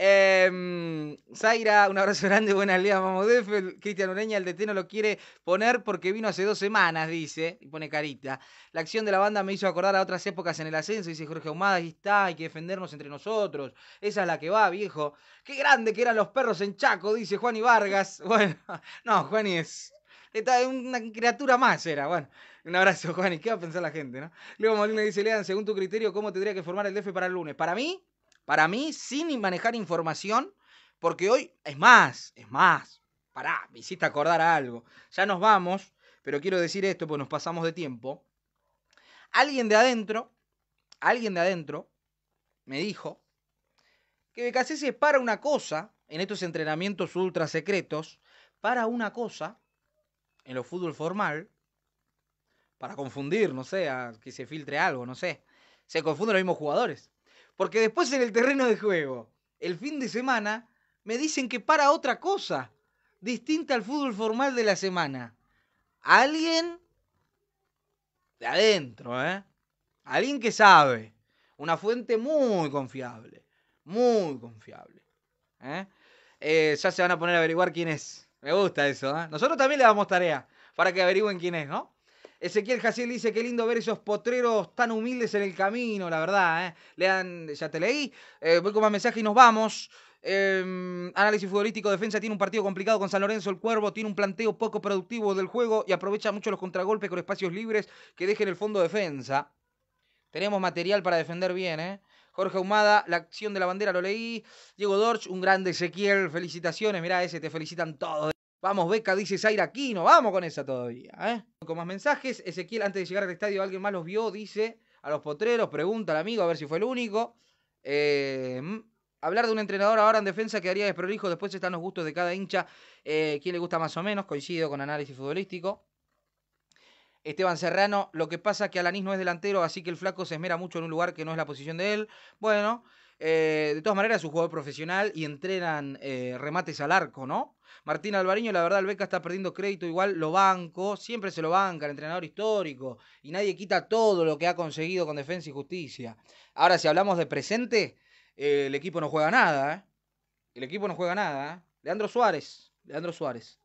Em, Zaira, un abrazo grande, buenas de Mamodef. Cristian Ureña, el DT no lo quiere poner porque vino hace dos semanas, dice, y pone carita. La acción de la banda me hizo acordar a otras épocas en el ascenso, dice Jorge Ahumada, ahí está, hay que defendernos entre nosotros. Esa es la que va, viejo. Qué grande que eran los perros en Chaco, dice Juan y Vargas. Bueno, no, Juan y es una criatura más era, bueno. Un abrazo, Juan, y qué va a pensar la gente, ¿no? Luego Molina dice, Lean, según tu criterio, ¿cómo tendría que formar el DF para el lunes? Para mí, para mí, sin manejar información, porque hoy, es más, es más, pará, me hiciste acordar algo. Ya nos vamos, pero quiero decir esto porque nos pasamos de tiempo. Alguien de adentro, alguien de adentro, me dijo que BKC se para una cosa en estos entrenamientos ultra secretos, para una cosa en lo fútbol formal, para confundir, no sé, que se filtre algo, no sé. Se confunden los mismos jugadores. Porque después en el terreno de juego, el fin de semana, me dicen que para otra cosa, distinta al fútbol formal de la semana. Alguien de adentro, ¿eh? Alguien que sabe. Una fuente muy confiable. Muy confiable. ¿eh? eh ya se van a poner a averiguar quién es. Me gusta eso, ¿eh? Nosotros también le damos tarea para que averigüen quién es, ¿no? Ezequiel Jaciel dice, qué lindo ver esos potreros tan humildes en el camino, la verdad. ¿eh? Lean, ya te leí. Eh, voy con más mensaje y nos vamos. Em, análisis futbolístico, defensa tiene un partido complicado con San Lorenzo, el Cuervo tiene un planteo poco productivo del juego y aprovecha mucho los contragolpes con espacios libres que dejen el fondo defensa. Tenemos material para defender bien, ¿eh? Jorge Ahumada, la acción de la bandera lo leí. Diego Dorch, un grande Ezequiel, felicitaciones. Mirá, ese te felicitan todos. Vamos, Beca, dice Zaira no vamos con esa todavía. ¿eh? Con más mensajes, Ezequiel, antes de llegar al estadio, alguien más los vio, dice a los potreros, pregunta al amigo, a ver si fue el único. Eh, mm, hablar de un entrenador ahora en defensa que haría desprolijo, después están los gustos de cada hincha, eh, quién le gusta más o menos, coincido con análisis futbolístico. Esteban Serrano, lo que pasa que Alanis no es delantero, así que el flaco se esmera mucho en un lugar que no es la posición de él. Bueno, eh, de todas maneras, es un jugador profesional y entrenan eh, remates al arco, ¿no? Martín Alvariño, la verdad, el Beca está perdiendo crédito, igual lo banco, siempre se lo banca, el entrenador histórico, y nadie quita todo lo que ha conseguido con Defensa y Justicia. Ahora, si hablamos de presente, eh, el equipo no juega nada, ¿eh? El equipo no juega nada, Leandro Suárez, Leandro Suárez.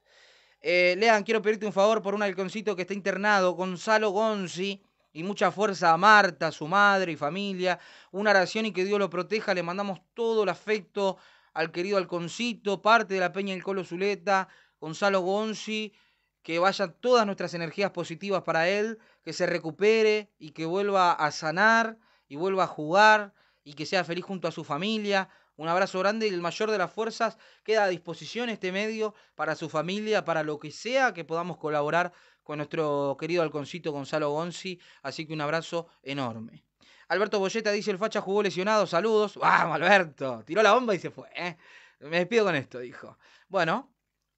Lean, quiero pedirte un favor por un halconcito que está internado, Gonzalo Gonzi y mucha fuerza a Marta, su madre y familia. Una oración y que Dios lo proteja. Le mandamos todo el afecto al querido Alconcito, parte de la Peña del Colo Zuleta, Gonzalo Gonzi. Que vayan todas nuestras energías positivas para él, que se recupere y que vuelva a sanar y vuelva a jugar y que sea feliz junto a su familia. Un abrazo grande y el mayor de las fuerzas queda a disposición este medio para su familia, para lo que sea que podamos colaborar con nuestro querido halconcito Gonzalo Gonzi, así que un abrazo enorme. Alberto Boyeta dice, el facha jugó lesionado, saludos. Vamos, Alberto, tiró la bomba y se fue. ¿eh? Me despido con esto, dijo. Bueno,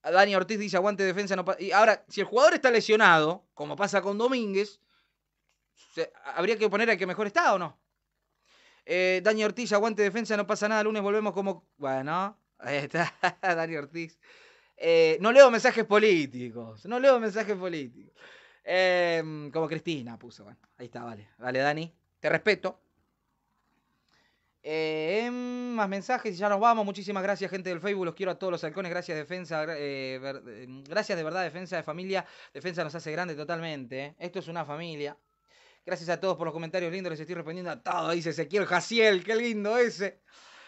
Dani Ortiz dice, aguante defensa. y ahora, si el jugador está lesionado, como pasa con Domínguez, habría que poner al que mejor está o no. Eh, Dani Ortiz, aguante defensa, no pasa nada. lunes volvemos como... Bueno, ahí está Dani Ortiz. Eh, no leo mensajes políticos. No leo mensajes políticos. Em, como Cristina puso. Bueno, ahí está, vale. Vale, Dani. Te respeto. Em, más mensajes y ya nos vamos. Muchísimas gracias, gente del Facebook. Los quiero a todos los halcones. Gracias, defensa. Eh, eh, gracias de verdad, defensa de familia. Defensa nos hace grande totalmente. Esto es una familia. Gracias a todos por los comentarios lindos. Les estoy respondiendo a todos. Dice Ezequiel Jaciel. Qué lindo ese.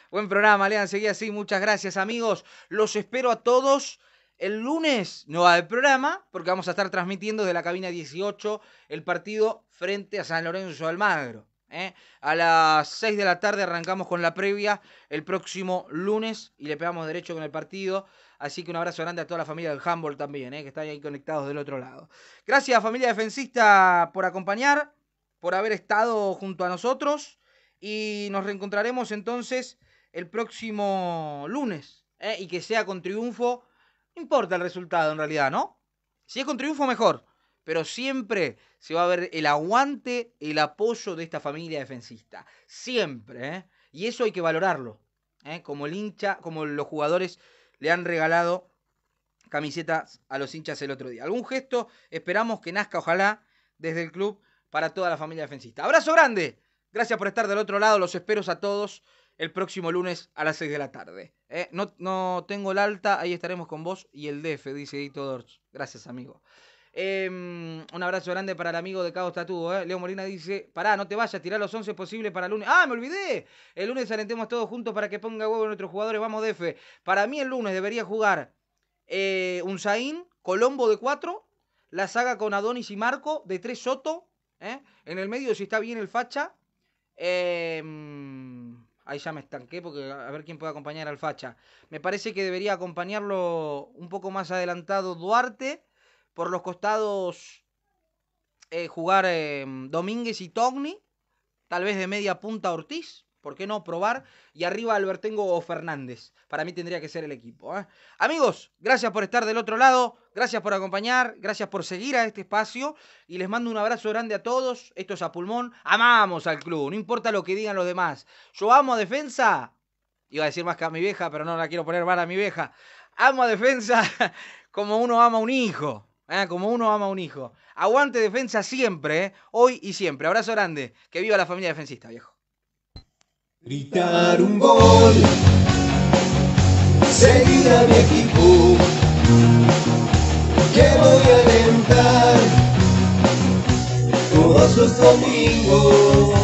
Buen programa, Lean. Seguí así. Muchas gracias, amigos. Los espero a todos. El lunes no va el programa porque vamos a estar transmitiendo desde la cabina 18 el partido frente a San Lorenzo Almagro. ¿eh? A las 6 de la tarde arrancamos con la previa el próximo lunes y le pegamos derecho con el partido. Así que un abrazo grande a toda la familia del Humboldt también, ¿eh? que están ahí conectados del otro lado. Gracias familia defensista por acompañar, por haber estado junto a nosotros y nos reencontraremos entonces el próximo lunes ¿eh? y que sea con triunfo. No importa el resultado en realidad, ¿no? Si es con triunfo, mejor. Pero siempre se va a ver el aguante, el apoyo de esta familia defensista. Siempre, ¿eh? Y eso hay que valorarlo. ¿eh? Como el hincha, como los jugadores le han regalado camisetas a los hinchas el otro día. Algún gesto esperamos que nazca, ojalá, desde el club para toda la familia defensista. Abrazo grande. Gracias por estar del otro lado. Los espero a todos el próximo lunes a las 6 de la tarde. ¿eh? no, tengo el alta, ahí estaremos con vos y el DF, dice Dito Dorch. Gracias, amigo. Em, un abrazo grande para el amigo de Cabo Tattoo ¿eh? Leo Molina dice: Pará, no te vayas, tirá los 11 posibles para el lunes. ¡Ah, me olvidé! El lunes alentemos todos juntos para que ponga huevo nuestros jugadores. Vamos, DF. Para mí, el lunes debería jugar eh, un Colombo de 4, la saga con Adonis y Marco de 3 Soto. En el medio, si está bien el facha. Eh, Ahí ya me estanqué porque a ver quién puede acompañar al facha. Me parece que debería acompañarlo un poco más adelantado Duarte. Por los costados eh, jugar em, Domínguez y Togni. Tal vez de media punta Ortiz. ¿por qué no? Probar. Y arriba Albertengo o Fernández. Para mí tendría que ser el equipo. ¿eh? Amigos, gracias por estar del otro lado. Gracias por acompañar. Gracias por seguir a este espacio. Y les mando un abrazo grande a todos. Esto es a pulmón. Amamos al club. No importa lo que digan los demás. Yo amo a defensa. Iba a decir más que a mi vieja, pero no la quiero poner mal a mi vieja. Amo a defensa como uno ama a un hijo. ¿eh? Como uno ama a un hijo. Aguante defensa siempre, ¿eh? hoy y siempre. Abrazo grande. Que viva la familia defensista, viejo. Gritar un gol, seguir a mi equipo, que voy a alentar todos los domingos.